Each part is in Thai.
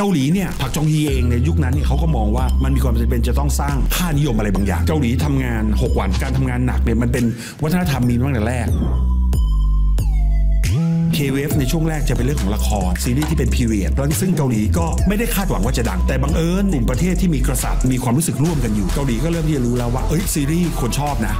เกาหลีเนี่ยผักจองฮีเองในยุคนั้นเนี่ยเขาก็มองว่ามันมีความจำเป็นจะต้องสร้างค่านิยมอะไรบางอย่าง เกาหลีทำงาน 6 วันการทำงานหนักเนี่ยมันเป็นวัฒนธรรมมีมาตั้งแต่แรกเคเวฟในช่วงแรกจะเป็นเรื่องของละคร ซีรีส์ที่เป็นพีเรียดแล้วซึ่งเกาหลีก็ไม่ได้คาดหวังว่าจะดัง แต่บังเอิญกลุ่มประเทศที่มีกษัตริย์มีความรู้สึกร่วมกันอยู่เกาหลีก็เริ่มที่จะรู้แล้วว่าเอ้ยซีรีส์คนชอบนะ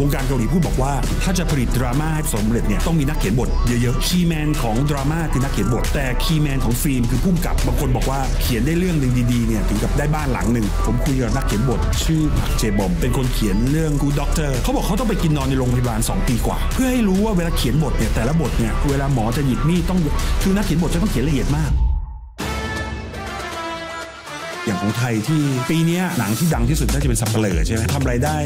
วงการเกาหลีพูดบอกว่า ถ้าจะผลิตดราม่าให้สมเร็จเนี่ยต้องมีนักเขียนบทเยอะๆ คีย์แมนของดราม่าคือนักเขียนบท แต่คีย์แมนของฟิล์มคือผู้กำกับ บางคนบอกว่าเขียนได้เรื่องหนึ่งดีๆเนี่ยถึงกับได้บ้านหลังหนึ่ง ผมคุยกับนักเขียนบท ชื่อผักเจบอม เป็นคนเขียนเรื่องกูด็อกเตอร์ เขาบอกเขาต้องไปกินนอนในโรงพยาบาล2ปีกว่าเพื่อให้รู้ว่าเวลาเขียนบทเนี่ยแต่ละบทเนี่ยเวลาหมอจะหยิบมีดต้องคือนักเขียนบทจะต้องเขียนละเอียดมากอย่างของไทยที่ปีนี้หนังที่ดังที่สุดน่าจะเป็นสัปเหร่อใช่ไหมทำรายได้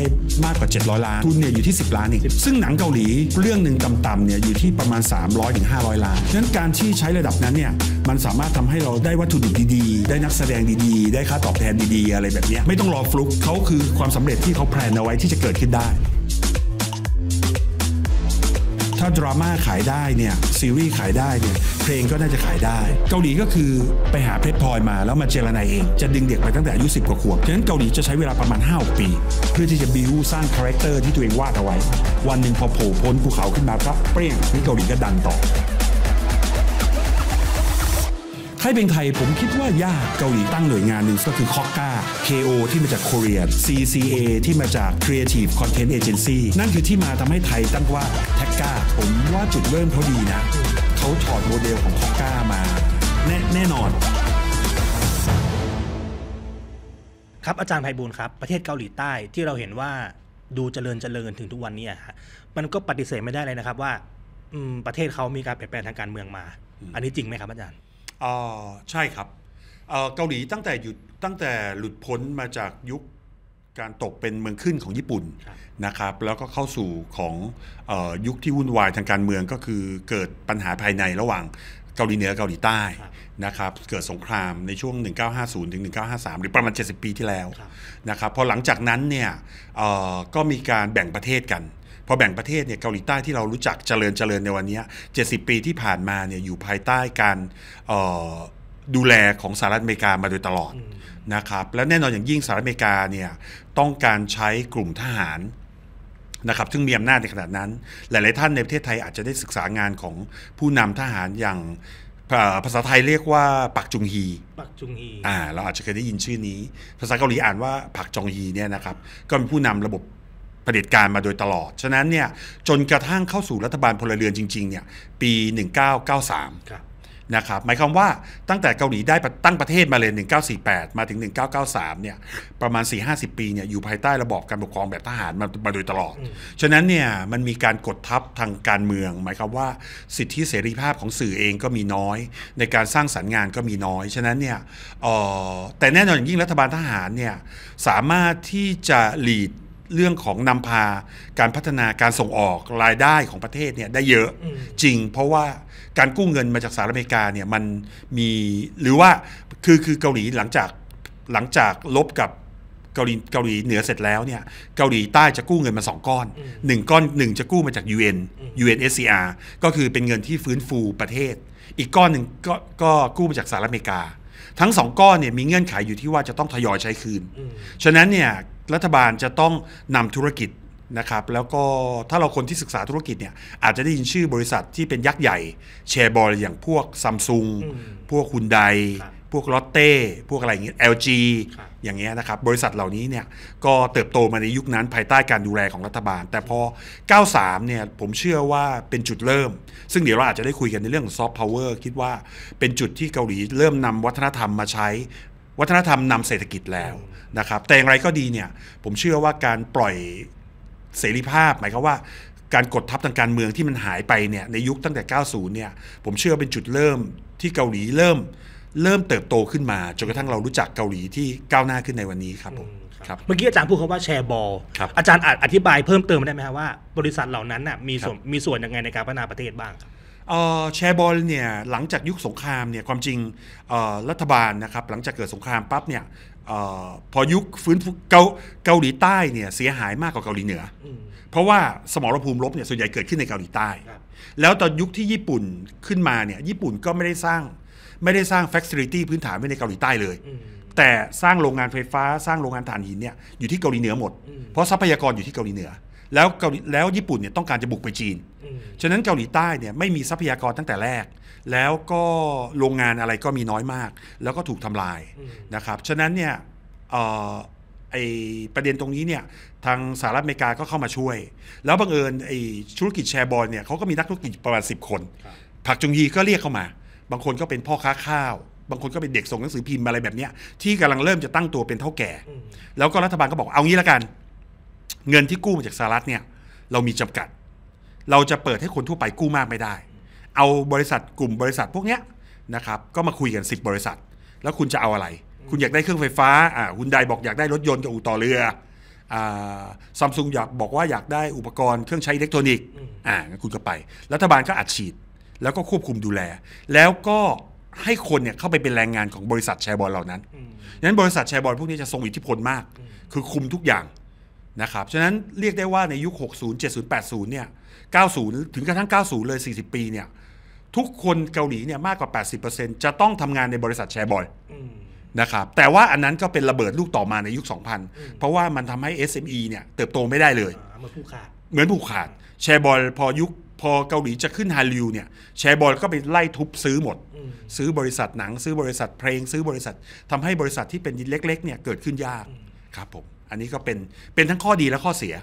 มากกว่า700 ล้านทุนเนี่ยอยู่ที่10 ล้านเองซึ่งหนังเกาหลีเรื่องหนึ่งต่ำๆเนี่ยอยู่ที่ประมาณ 300-500ถึงล้านนั้นการที่ใช้ระดับนั้นเนี่ยมันสามารถทำให้เราได้วัตถุดิบดีๆ ได้นักแสดงดีๆ ได้ค่าตอบแทนดี ๆ อะไรแบบนี้ ไม่ต้องรอฟลุกเขาคือความสำเร็จที่เขาแพลนเอาไว้ที่จะเกิดขึ้นได้าดราม่าขายได้เนี่ยซีรีส์ขายได้เนี่ยเพลงก็น่าจะขายได้ เกาหลีก็คือไปหาเพชรพลอยมาแล้วมาเจรนายเองจะดึงเด็กไปตั้งแต่อายุ10กว่าขวบฉะนั้นเกาหลีจะใช้เวลาประมาณ5ปี เพื่อที่จะบิวสร้างคาแรคเตอร์ที่ตัวเองวาดเอาไว้ วันหนึ่งพอโผล่พ้นภูเขาขึ้นมาปั๊บเปรี้ยงที่เกาหลีก็ดังต่อถ้าเป็นไทยผมคิดว่ายากเกาหลีตั้งหน่วยงานหนึ่งก็คือคอ c a า KO ที่มาจาก k o เรีย CCA ที่มาจาก Creative Content Agency นั่นคือที่มาทำให้ไทยตั้งว่าแท็กกาผมว่าจุดเริ่มเขาดีนะเขาถอดโมเดลของคอ c a ามาแน่แน่นอน ครับอาจารย์ไพบูลครับ ประเทศเกาหลีใต้ที่เราเห็นว่าดูเจริญเจริญถึงทุกวันนี้ฮะมันก็ปฏิเสธไม่ได้เลยนะครับว่าประเทศเขามีการเปลี่ยนแปลงทางการเมืองมา อันนี้จริงไหมครับอาจารย์อ่าใช่ครับเกาหลีตั้งแต่หยุดตั้งแต่หลุดพ้นมาจากยุคการตกเป็นเมืองขึ้นของญี่ปุ่นนะครับแล้วก็เข้าสู่ของอยุคที่วุ่นวายทางการเมืองก็คือเกิดปัญหาภายในระหว่างเกาหลีเหนือเกาหลีใต้นะครับเกิดสงครามในช่วง 1950ถึง1953 หรือประมาณ 70 ปีที่แล้วนะครับพอหลังจากนั้นเนี่ยก็มีการแบ่งประเทศกันพอแบ่งประเทศเนี่ยเกาหลีใต้ที่เรารู้จักเจริญเจริญในวันนี้ 70 ปีที่ผ่านมาเนี่ยอยู่ภายใต้การดูแลของสหรัฐอเมริกามาโดยตลอดนะครับ และแน่นอนอย่างยิ่งสหรัฐอเมริกาเนี่ยต้องการใช้กลุ่มทหารนะครับซึ่งมีอำนาจในขนาดนั้น หลายๆท่านในประเทศไทยอาจจะได้ศึกษางานของผู้นำทหารอย่างภาษาไทยเรียกว่า ปักจุงฮีปักจุงฮีอ่าเราอาจจะเคยได้ยินชื่อนี้ ภาษาเกาหลีอ่าน ว่าปักจองฮีเนี่ยนะครับก็เป็นผู้นำระบบผด็จการมาโดยตลอด ฉะนั้นเนี่ยจนกระทั่งเข้าสู่รัฐบาลพลเรือนจริงๆเนี่ยปี 1993นะครับหมายความว่าตั้งแต่เกาหลีได้ตั้งประเทศมาเลย 1948 มาถึง 1993 เนี่ยประมาณ 4-50 ปีเนี่ยอยู่ภายใต้ระบอบการปกครองแบบทหารมามาโดยตลอด ฉะนั้นเนี่ยมันมีการกดทับทางการเมือง หมายความว่าสิทธิเสรีภาพของสื่อเองก็มีน้อย ในการสร้างสรรค์งานก็มีน้อย ฉะนั้นเนี่ยแต่แน่นอนอย่างยิ่งรัฐบาลทหารเนี่ยสามารถที่จะหลีดเรื่องของนำพาการพัฒนาการส่งออกรายได้ของประเทศเนี่ยได้เยอะจริงเพราะว่าการกู้เงินมาจากสหรัฐอเมริกาเนี่ยมันมีหรือว่าคือคือเกาหลีหลังจากหลังจากลบกับเกาหลีเกาหลีเหนือเสร็จแล้วเนี่ยเกาหลีใต้จะกู้เงินมาสองก้อนหนึ่งก้อนหนึ่งจะกู้มาจาก UN UNSCR ก็คือเป็นเงินที่ฟื้นฟูประเทศ อีกก้อนหนึ่งก็ก็กู้มาจากสหรัฐอเมริกา ทั้งสองก้อนเนี่ยมีเงื่อนไขยอยู่ที่ว่าจะต้องทยอยใช้คืนฉะนั้นเนี่ยรัฐบาลจะต้องนำธุรกิจนะครับ แล้วก็ถ้าเราคนที่ศึกษาธุรกิจเนี่ยอาจจะได้ยินชื่อบริษัทที่เป็นยักษ์ใหญ่แชร์บอลอย่างพวกซัมซุงพวกคุณไดพวกลอตเต้พวกอะไรอย่างเงี้ย LG อย่างเงี้ยนะครับ บริษัทเหล่านี้เนี่ยก็เติบโตมาในยุคนั้นภายใต้การดูแลของรัฐบาล แต่พอ 93 เนี่ยผมเชื่อว่าเป็นจุดเริ่ม ซึ่งเดี๋ยวเราอาจจะได้คุยกันในเรื่องของซอฟต์พาวเวอร์คิดว่าเป็นจุดที่เกาหลีเริ่มนำวัฒนธรรมมาใช้วัฒนธรรมนำเศรษฐกิจแล้วนะครับแต่อย่างไรก็ดีเนี่ยผมเชื่อว่าการปล่อยเสรีภาพหมายความว่าการกดทับทางการเมืองที่มันหายไปเนี่ยในยุคตั้งแต่ 90 เนี่ยผมเชื่อเป็นจุดเริ่มที่เกาหลีเริ่มเริ่มเติบโตขึ้นมาจนกระทั่งเรารู้จักเกาหลีที่ก้าวหน้าขึ้นในวันนี้ครับผมครับเมื่อกี้อาจารย์พูดคำว่าแชร์บอลอาจารย์อธิบายเพิ่มเติมได้ไหมครับว่า บริษัทเหล่านั้นน่ะมีส่วนมีส่วนยังไงในการพัฒนาประเทศบ้างครับแชร์บอลเนี่ยหลังจากยุคสงครามเนี่ยความจริงรัฐบาลนะครับหลังจากเกิดสงครามปั๊บเนี่ยพอยุคฟื้นเกาเกาหลีใต้เนี่ยเสียหายมากกว่าเกาหลีเหนือ เพราะว่าสมรภูมิรบเนี่ยส่วนใหญ่เกิดขึ้นในเกาหลีใต้ แล้วตอนยุคที่ญี่ปุ่นขึ้นมาเนี่ยญี่ปุ่นก็ไม่ได้สร้างไม่ได้สร้างแฟคซิลิตี้พื้นฐานไว้ในเกาหลีใต้เลย แต่สร้างโรงงานไฟฟ้าสร้างโรงงานถ่านหินเนี่ยอยู่ที่เกาหลีเหนือหมดเพราะทรัพยากรอยู่ที่เกาหลีเหนือแล้วเกาหลีแล้วญี่ปุ่นเนี่ยต้องการจะบุกไปจีน ฉะนั้นเกาหลีใต้เนี่ยไม่มีทรัพยากรตั้งแต่แรก แล้วก็โรงงานอะไรก็มีน้อยมาก แล้วก็ถูกทำลายนะครับ ฉะนั้นเนี่ยไอประเด็นตรงนี้เนี่ยทางสหรัฐอเมริกาก็เข้ามาช่วย แล้วบังเอิญไอธุรกิจแชร์บอลเนี่ยเขาก็มีนักธุรกิจประมาณ 10 คน ผักจุงยีก็เรียกเข้ามา บางคนก็เป็นพ่อค้าข้าว บางคนก็เป็นเด็กส่งหนังสือพิมพ์อะไรแบบเนี้ยที่ กำลังเริ่มจะตั้งตัวเป็นเท่าแก่ แล้วก็รัฐบาลก็บอกเอางี้ละกันเงินที่กู้มาจากสหรัฐเนี่ยเรามีจำกัด เราจะเปิดให้คนทั่วไปกู้มากไม่ได้ เอาบริษัทกลุ่มบริษัทพวกเนี้ยนะครับก็มาคุยกันสิบริษัท แล้วคุณจะเอาอะไร คุณอยากได้เครื่องไฟฟ้าอ่าคุณใดบอกอยากได้รถยนต์กับอู่ต่อเรือซัมซุงอยากบอกว่าอยากได้อุปกรณ์เครื่องใช้อิเล็กทรอนิกส์อ่าคุณก็ไป รัฐบาลก็อัดฉีด แล้วก็ควบคุมดูแล แล้วก็ให้คนเนี่ยเข้าไปเป็นแรงงานของบริษัทแชร์บอลเหล่านั้นนั้นบริษัทแชร์บอลพวกนี้จะทรงอิทธิพลมาก คือคุมทุกอย่างนะครับฉะนั้นเรียกได้ว่าในยุค 60 70 80เนี่ย90 ถึงกระทั่ง90 เลย 40 ปีเนี่ยทุกคนเกาหลีเนี่ยมากกว่า 80%จะต้องทำงานในบริษัทแชร์บอยนะครับแต่ว่าอันนั้นก็เป็นระเบิดลูกต่อมาในยุค 2000 เพราะว่ามันทำให้ SME เนี่ยเติบโตไม่ได้เลย เหมือนผูกขาดเหมือนผูขาด แชร์บอยพอยุคพอเกาหลีจะขึ้นฮาลิวเนี่ยแชร์บอลก็ไปไล่ทุบซื้อหมด ซื้อบริษัทหนังซื้อบริษัทเพลงซื้อบริษัททำให้บริษัทที่เป็นเล็กๆเนี่ยเกิดขึ้นยากครับผมอันนี้ก็เป็นเป็นทั้งข้อดีและข้อเสีย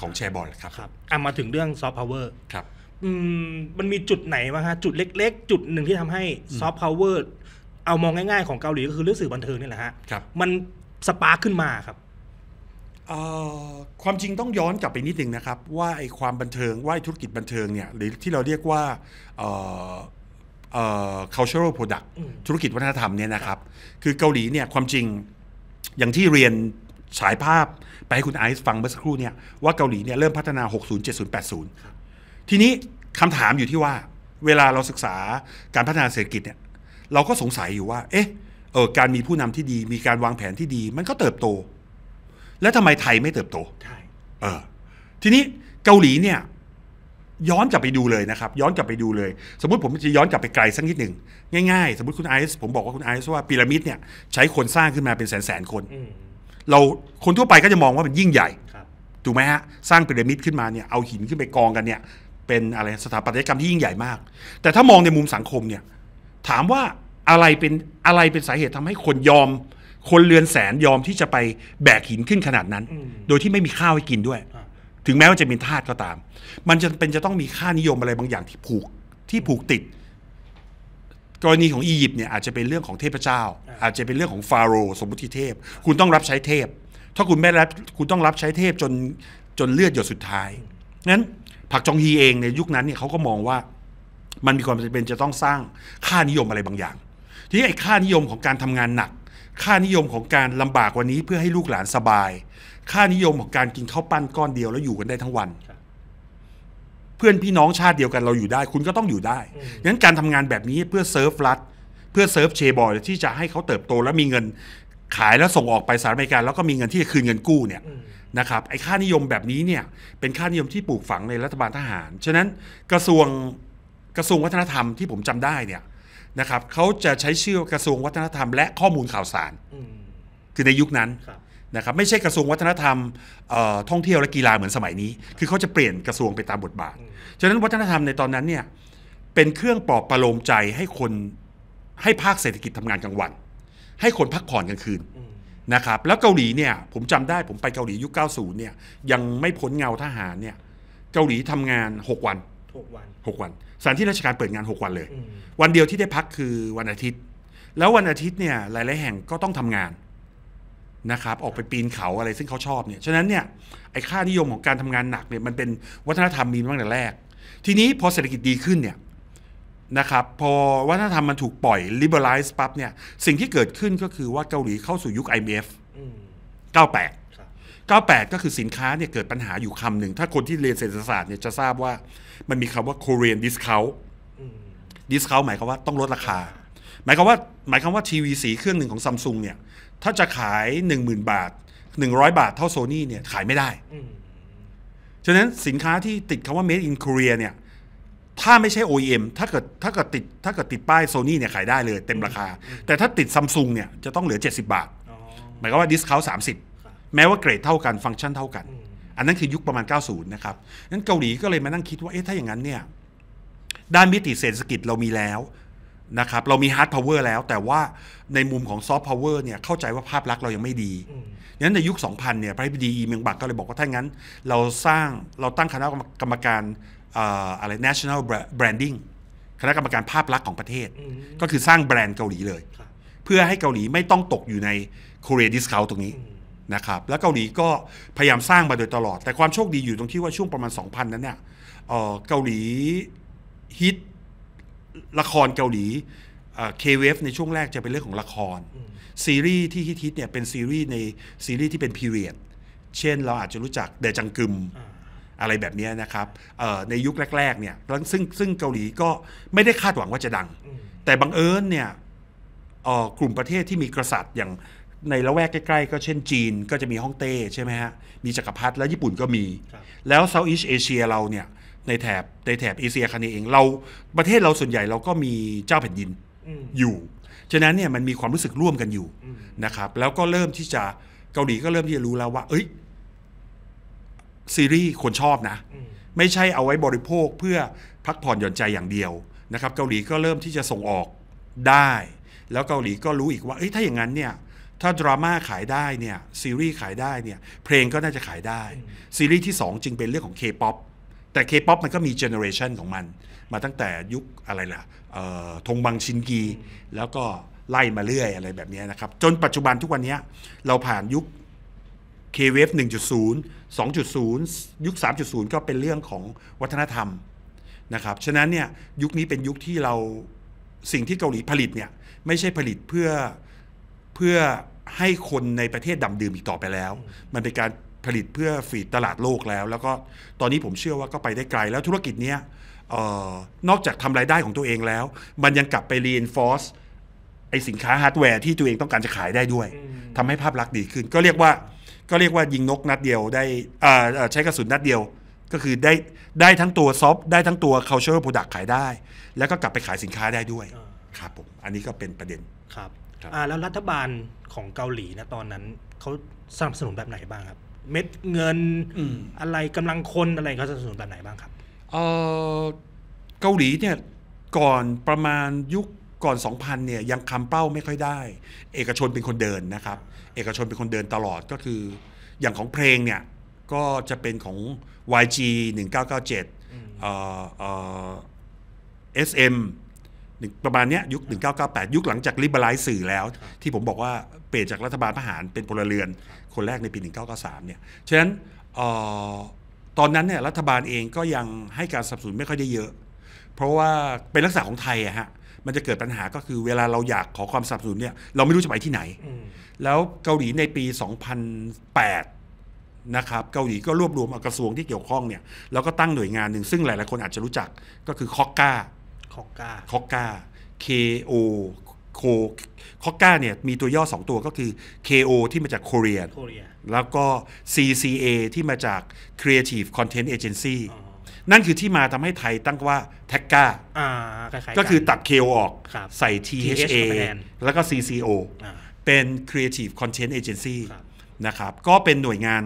ของแชร์บอลครับครับอ่ะมาถึงเรื่องซอฟต์พาวเวอร์ครับอืมมันมีจุดไหนบ้างฮะ จุดเล็กๆ จุดหนึ่งที่ทำให้ซอฟต์พาวเวอร์เอามองง่ายๆ ของเกาหลีก็คือเรื่องสื่อบันเทิงนี่แหละฮะครับมันสปาร์ขึ้นมาครับ ความจริงต้องย้อนกลับไปนิดนึงนะครับ ว่าไอ้ความบันเทิงว่าธุรกิจบันเทิงเนี่ยหรือที่เราเรียกว่า cultural product ธุรกิจวัฒนธรรมเนี่ยนะครับ คือเกาหลีเนี่ยความจริงอย่างที่เรียนฉายภาพไปให้คุณไอซ์ฟังเมื่อสักครู่เนี่ยว่าเกาหลีเนี่ยเริ่มพัฒนา 60 70 80 ทีนี้คำถามอยู่ที่ว่า เวลาเราศึกษาการพัฒนาเศรษฐกิจเนี่ย เราก็สงสัยอยู่ว่า เอ๊ะ เออการมีผู้นำที่ดีมีการวางแผนที่ดี มันก็เติบโต แล้วทำไมไทยไม่เติบโตใช่เออทีนี้เกาหลีเนี่ย ย้อนกลับไปดูเลยนะครับ ย้อนกลับไปดูเลย สมมติผมจะย้อนกลับไปไกลสักนิดหนึ่ง ง่ายๆสมมติคุณไอซ์ผมบอกว่าคุณไอซ์ว่าพีระมิดเนี่ยใช้คนสร้างขึ้นมาเป็นแสนแสนคนเราคนทั่วไปก็จะมองว่ามันยิ่งใหญ่ถูกไหมฮะ สร้างพีระมิดขึ้นมาเนี่ย เอาหินขึ้นไปกองกันเนี่ย เป็นอะไรสถาปัตยกรรมที่ยิ่งใหญ่มาก แต่ถ้ามองในมุมสังคมเนี่ย ถามว่าอะไรเป็นอะไรเป็นสาเหตุทำให้คนยอม คนเรือนแสนยอมที่จะไปแบกหินขึ้นขนาดนั้น โดยที่ไม่มีข้าวให้กินด้วย ถึงแม้ว่าจะเป็นทาสก็ตาม มันจะเป็นจะต้องมีค่านิยมอะไรบางอย่างที่ผูกที่ผูกติดกรณีของอียิปต์เนี่ยอาจจะเป็นเรื่องของเทพเจ้า อาจจะเป็นเรื่องของฟาโรห์สมมุติเทพ คุณต้องรับใช้เทพ ถ้าคุณไม่รับคุณต้องรับใช้เทพจนจนเลือดหยดสุดท้ายนั้นผักจองฮีเองในยุคนั้นเนี่ยเขาก็มองว่ามันมีความจำเป็นจะต้องสร้างค่านิยมอะไรบางอย่าง ทีนี้ไอ้ค่านิยมของการทำงานหนักค่านิยมของการลำบากวันนี้เพื่อให้ลูกหลานสบายค่านิยมของการกินข้าวปั้นก้อนเดียวแล้วอยู่กันได้ทั้งวันเพื่อนพี่น้องชาติเดียวกันเราอยู่ได้คุณก็ต้องอยู่ได้งั้นการทำงานแบบนี้เพื่อเซิร์ฟรัฐเพื่อเซิร์ฟเชบอยที่จะให้เขาเติบโต และมีเงินขายแล้วส่งออกไปสหรัฐอเมริกาแล้วก็มีเงินที่จะคืนเงินกู้เนี่ยนะครับไอ้ค่านิยมแบบนี้เนี่ยเป็นค่านิยมที่ปลูกฝังในรัฐบาลทหารฉะนั้นกระทรวงกระทรวงวัฒนธรรมที่ผมจำได้เนี่ยนะครับเขาจะใช้ชื่อกระทรวงวัฒนธรรมและข้อมูลข่าวสาร คือในยุคนั้นนะครับไม่ใช่กระทรวงวัฒนธรรมท่องเที่ยวและกีฬาเหมือนสมัยนี้คือเขาจะเปลี่ยนกระทรวงไปตามบทบาทฉะนั้นวัฒนธรรมในตอนนั้นเนี่ยเป็นเครื่องปลอบประโลมใจให้คนให้ภาคเศรษฐกิจทำงานกลางวัน ให้คนพักผ่อนกลางคืนนะครับแล้วเกาหลีเนี่ย ผมจำได้ผมไปเกาหลียุค90เนี่ยยังไม่พ้นเงาทหารเนี่ยเกาหลีทำงาน 6 วัน6วัน 6 วันสถานที่ราชการเปิดงาน 6 วันเลย วันเดียวที่ได้พักคือวันอาทิตย์ แล้ววันอาทิตย์เนี่ยหลายๆแห่งก็ต้องทำงานนะครับออกไปปีนเขาอะไรซึ่งเขาชอบเนี่ยฉะนั้นเนี่ยไอ้ค่านิยมของการทำงานหนักเนี่ยมันเป็นวัฒนธรรมมีมาตั้งแต่แรกทีนี้พอเศรษฐกิจดีขึ้นเนี่ยนะครับพอวัฒนธรรมมันถูกปล่อย liberalize ปั๊บเนี่ยสิ่งที่เกิดขึ้นก็คือว่าเกาหลีเข้าสู่ยุค IMF 98 98 ก็คือสินค้าเนี่ยเกิดปัญหาอยู่คำหนึ่ง ถ้าคนที่เรียนเศรษฐศาสตร์เนี่ยจะทราบว่ามันมีคำว่า Korean discount discount หมายความว่าต้องลดราคา หมายความว่าหมายความว่าทีวีสีเครื่องหนึ่งของซัมซุงเนี่ยถ้าจะขาย 10,000 บาท 100 บาทเท่าโซนี่เนี่ยขายไม่ได้ฉะนั้นสินค้าที่ติดคำว่า made in Korea เนี่ย ถ้าไม่ใช่ OEM ถ้าเกิดถ้าเกิดติดถ้าเกิดติดป้ายโซนี่เนี่ยขายได้เลยเต็มราคา แต่ถ้าติดซัมซุงเนี่ยจะต้องเหลือ 70 บาท หมายความว่าดิสคาวสามสิบแม้ว่าเกรดเท่ากันฟังก์ชันเท่ากัน อันนั้นคือยุคประมาณ 90 นะครับนั้นเกาหลีก็เลยมานั่งคิดว่า เอ๊ะ ถ้าอย่างนั้นเนี่ย ด้านมิติเศรษฐกิจเรามีแล้วนะครับเรามีฮาร์ดพาวเวอร์แล้วแต่ว่าในมุมของซอฟต์พาวเวอร์เนี่ยเข้าใจว่าภาพลักษณ์เรายังไม่ดีนั้นในยุค 2000เนี่ยพระพิดีเมืองบักก็เลยบอกว่าถ้างั้น เราสร้างเราตั้งคณะกรรมการอะไร national branding คณะกรรมการภาพลักษณ์ของประเทศ ก็คือสร้างแบรนด์เกาหลีเลย เพื่อให้เกาหลีไม่ต้องตกอยู่ใน korea discount ตรงนี้นะครับแล้วเกาหลีก็พยายามสร้างมาโดยตลอด แต่ความโชคดีอยู่ตรงที่ว่าช่วงประมาณ 2000นั้นเนี่ยเกาหลีฮิตละครเกาหลีเคเวฟในช่วงแรกจะเป็นเรื่องของละคร ซีรีส์ที่ฮิตๆเนี่ยเป็นซีรีส์ในซีรีส์ที่เป็นพีเรียดเช่นเราอาจจะรู้จักเดจังกึมอะไรแบบนี้นะครับในยุคแรกๆเนี่ยซึ่งซึ่งเกาหลีก็ไม่ได้คาดหวังว่าจะดัง แต่บังเอิญเนี่ยกลุ่มประเทศที่มีกษัตริย์อย่างในละแวกใกล้ๆ ก็เช่นจีนก็จะมีฮ่องเต้ใช่ไหมฮะมีจักรพรรดิและญี่ปุ่นก็มี แล้วเซาท์อีสเอเชียเราเนี่ยในแถบในแถบเอเชียคันเองเรา ประเทศเราส่วนใหญ่เราก็มีเจ้าแผ่นดินอยู่ ฉะนั้นเนี่ยมันมีความรู้สึกร่วมกันอยู่นะครับ แล้วก็เริ่มที่จะเกาหลีก็เริ่มที่จะรู้แล้วว่า เอ้ยซีรีส์คนชอบนะ ไม่ใช่เอาไว้บริโภคเพื่อพักผ่อนหย่อนใจอย่างเดียวนะครับ เกาหลีก็เริ่มที่จะส่งออกได้ แล้วเกาหลีก็รู้อีกว่า เอ้ยถ้าอย่างนั้นเนี่ย ถ้าดราม่าขายได้เนี่ยซีรีส์ขายได้เนี่ยเพลงก็น่าจะขายได้ซีรีส์ที่2จึงเป็นเรื่องของป๊อปแต่เคป๊อปมันก็มีเจเนอเรชันของมัน มาตั้งแต่ยุคอะไรล่ะธงบังชินกีแล้วก็ไล่มาเรื่อยอะไรแบบนี้นะครับจนปัจจุบันทุกวันนี้เราผ่านยุค K-Wave 1.0 2.0 ยุค 3.0 ก็เป็นเรื่องของวัฒนธรรมนะครับฉะนั้นเนี่ยยุคนี้เป็นยุคที่เราสิ่งที่เกาหลีผลิตเนี่ยไม่ใช่ผลิตเพื่อเพื่อให้คนในประเทศดำดื่มอีกต่อไปแล้ว มันเป็นการผลิตเพื่อฟีดตลาดโลกแล้ว แล้วก็ตอนนี้ผมเชื่อว่าก็ไปได้ไกล แล้วธุรกิจเนี้ยนอกจากทำรายได้ของตัวเองแล้ว มันยังกลับไป reinforce ไอสินค้าฮาร์ดแวร์ที่ตัวเองต้องการจะขายได้ด้วย ทำให้ภาพลักษณ์ดีขึ้น ก็เรียกว่าก็เรียกว่ายิงนกนัดเดียวได้ใช้กระสุนนัดเดียว ก็คือได้ได้ทั้งตัวซอฟได้ทั้งตัว cultural product ขายได้ แล้วก็กลับไปขายสินค้าได้ด้วย ครับผม อันนี้ก็เป็นประเด็น ครับรบแล้วรัฐบาลของเกาหลีนะตอนนั้นเขาสนับสนุนแบบไหนบ้างครับเม็ดเงินอะไรกำลังคนอะไรเขาสนับสนุนแบบไหนบ้างครับเกาหลีเนี่ย ก่อนประมาณยุคก่อน 2,000เนี่ยยังคำเป้าไม่ค่อยได้ เอกชนเป็นคนเดินนะครับ เอกชนเป็นคนเดินตลอดก็คืออย่างของเพลงเนี่ย ก็จะเป็นของ YG 1997เอ่อเ SM ประมาณเนี้ยยุค 1998 ยุคหลังจากรีบไลซ์สื่อแล้วที่ผมบอกว่าเปลี่ยนจากรัฐบาลทหารเป็นพลเรือนคนแรกในปี 1993 เนี่ย ฉะนั้นตอนนั้นเนี่ยรัฐบาลเองก็ยังให้การสนับสนุนไม่ค่อยได้เยอะ เพราะว่าเป็นลักษณะของไทยอะฮะ มันจะเกิดปัญหาก็คือเวลาเราอยากขอความสนับสนุนเนี่ยเราไม่รู้จะไปที่ไหน แล้วเกาหลีในปี 2008 นะครับ เกาหลีก็รวบรวมกระทรวงที่เกี่ยวข้องเนี่ยแล้วก็ตั้งหน่วยงานหนึ่งซึ่งหลายๆคนอาจจะรู้จักก็คือคอกกาคอกกาคอกกา K O โคคอก้าเนี่ยมีตัวย่อ2ตัวก็คือ KO ที่มาจากเกาหลีแล้วก็ CCA ที่มาจาก Creative Content Agency นั่นคือที่มาทำให้ไทยตั้งว่าแท็กก้าก็คือตัด KO ออกใส่ THA แล้วก็ CCO เป็น Creative Content Agency นะครับก็เป็นหน่วยงาน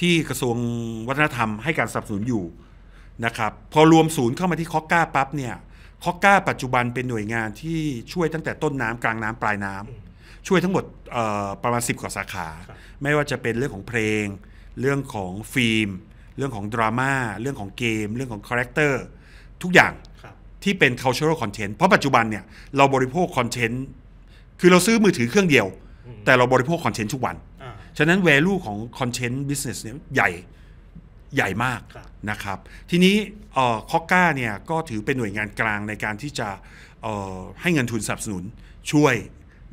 ที่กระทรวงวัฒนธรรมให้การสนับสนุนอยู่นะครับพอรวมศูนย์เข้ามาที่คอกก้าปั๊บเนี่ยคอก้าปัจจุบันเป็นหน่วยงานที่ช่วยตั้งแต่ต้นน้ำกลางน้ำปลายน้ำช่วยทั้งหมดประมาณ10กว่าสาขา ไม่ว่าจะเป็นเรื่องของเพลง เรื่องของฟิล์มเรื่องของดราม่าเรื่องของเกมเรื่องของคาแรคเตอร์ทุกอย่างที่เป็น cultural content เพราะปัจจุบันเนี่ยเราบริโภคคอนเทนต์คือเราซื้อมือถือเครื่องเดียว แต่เราบริโภคคอนเทนต์ทุกวันฉะนั้น value ของคอนเทนต์ business เนี่ยใหญ่ใหญ่มากนะครับทีนี้คอกก้าเนี่ยก็ถือเป็นหน่วยงานกลางในการที่จะให้เงินทุนสนับสนุนช่วย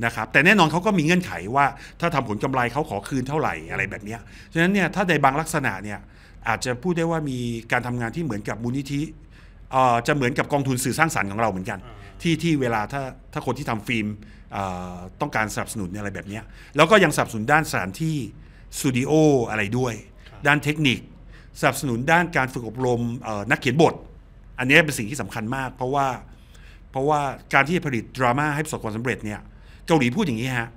นะครับแต่แน่นอนเขาก็มีเงื่อนไขว่า ถ้าทำผลกำไรเขาขอคืนเท่าไหร่อะไรแบบนี้ฉะนั้นเนี่ยถ้าในบางลักษณะเนี่ยอาจจะพูดได้ว่ามีการทำงานที่เหมือนกับมูลนิธิจะเหมือนกับกองทุนสื่อสร้างสารรค์ของเราเหมือนกัน ที่ที่เวลาถ้าถ้าคนที่ทำฟิล์มต้องการสนับสนุนอะไรแบบนี้แล้วก็ยังสนับสนุนด้านสถานที่สตูดิโออะไรด้วยด้านเทคนิคสนับสนุนด้านการฝึกอบรมนักเขียนบท อันนี้เป็นสิ่งที่สำคัญมาก เพราะว่า เพราะว่าการที่ผลิตดราม่าให้ประสบความสำเร็จเนี่ยเกาหลีพูดอย่างนี้ฮะ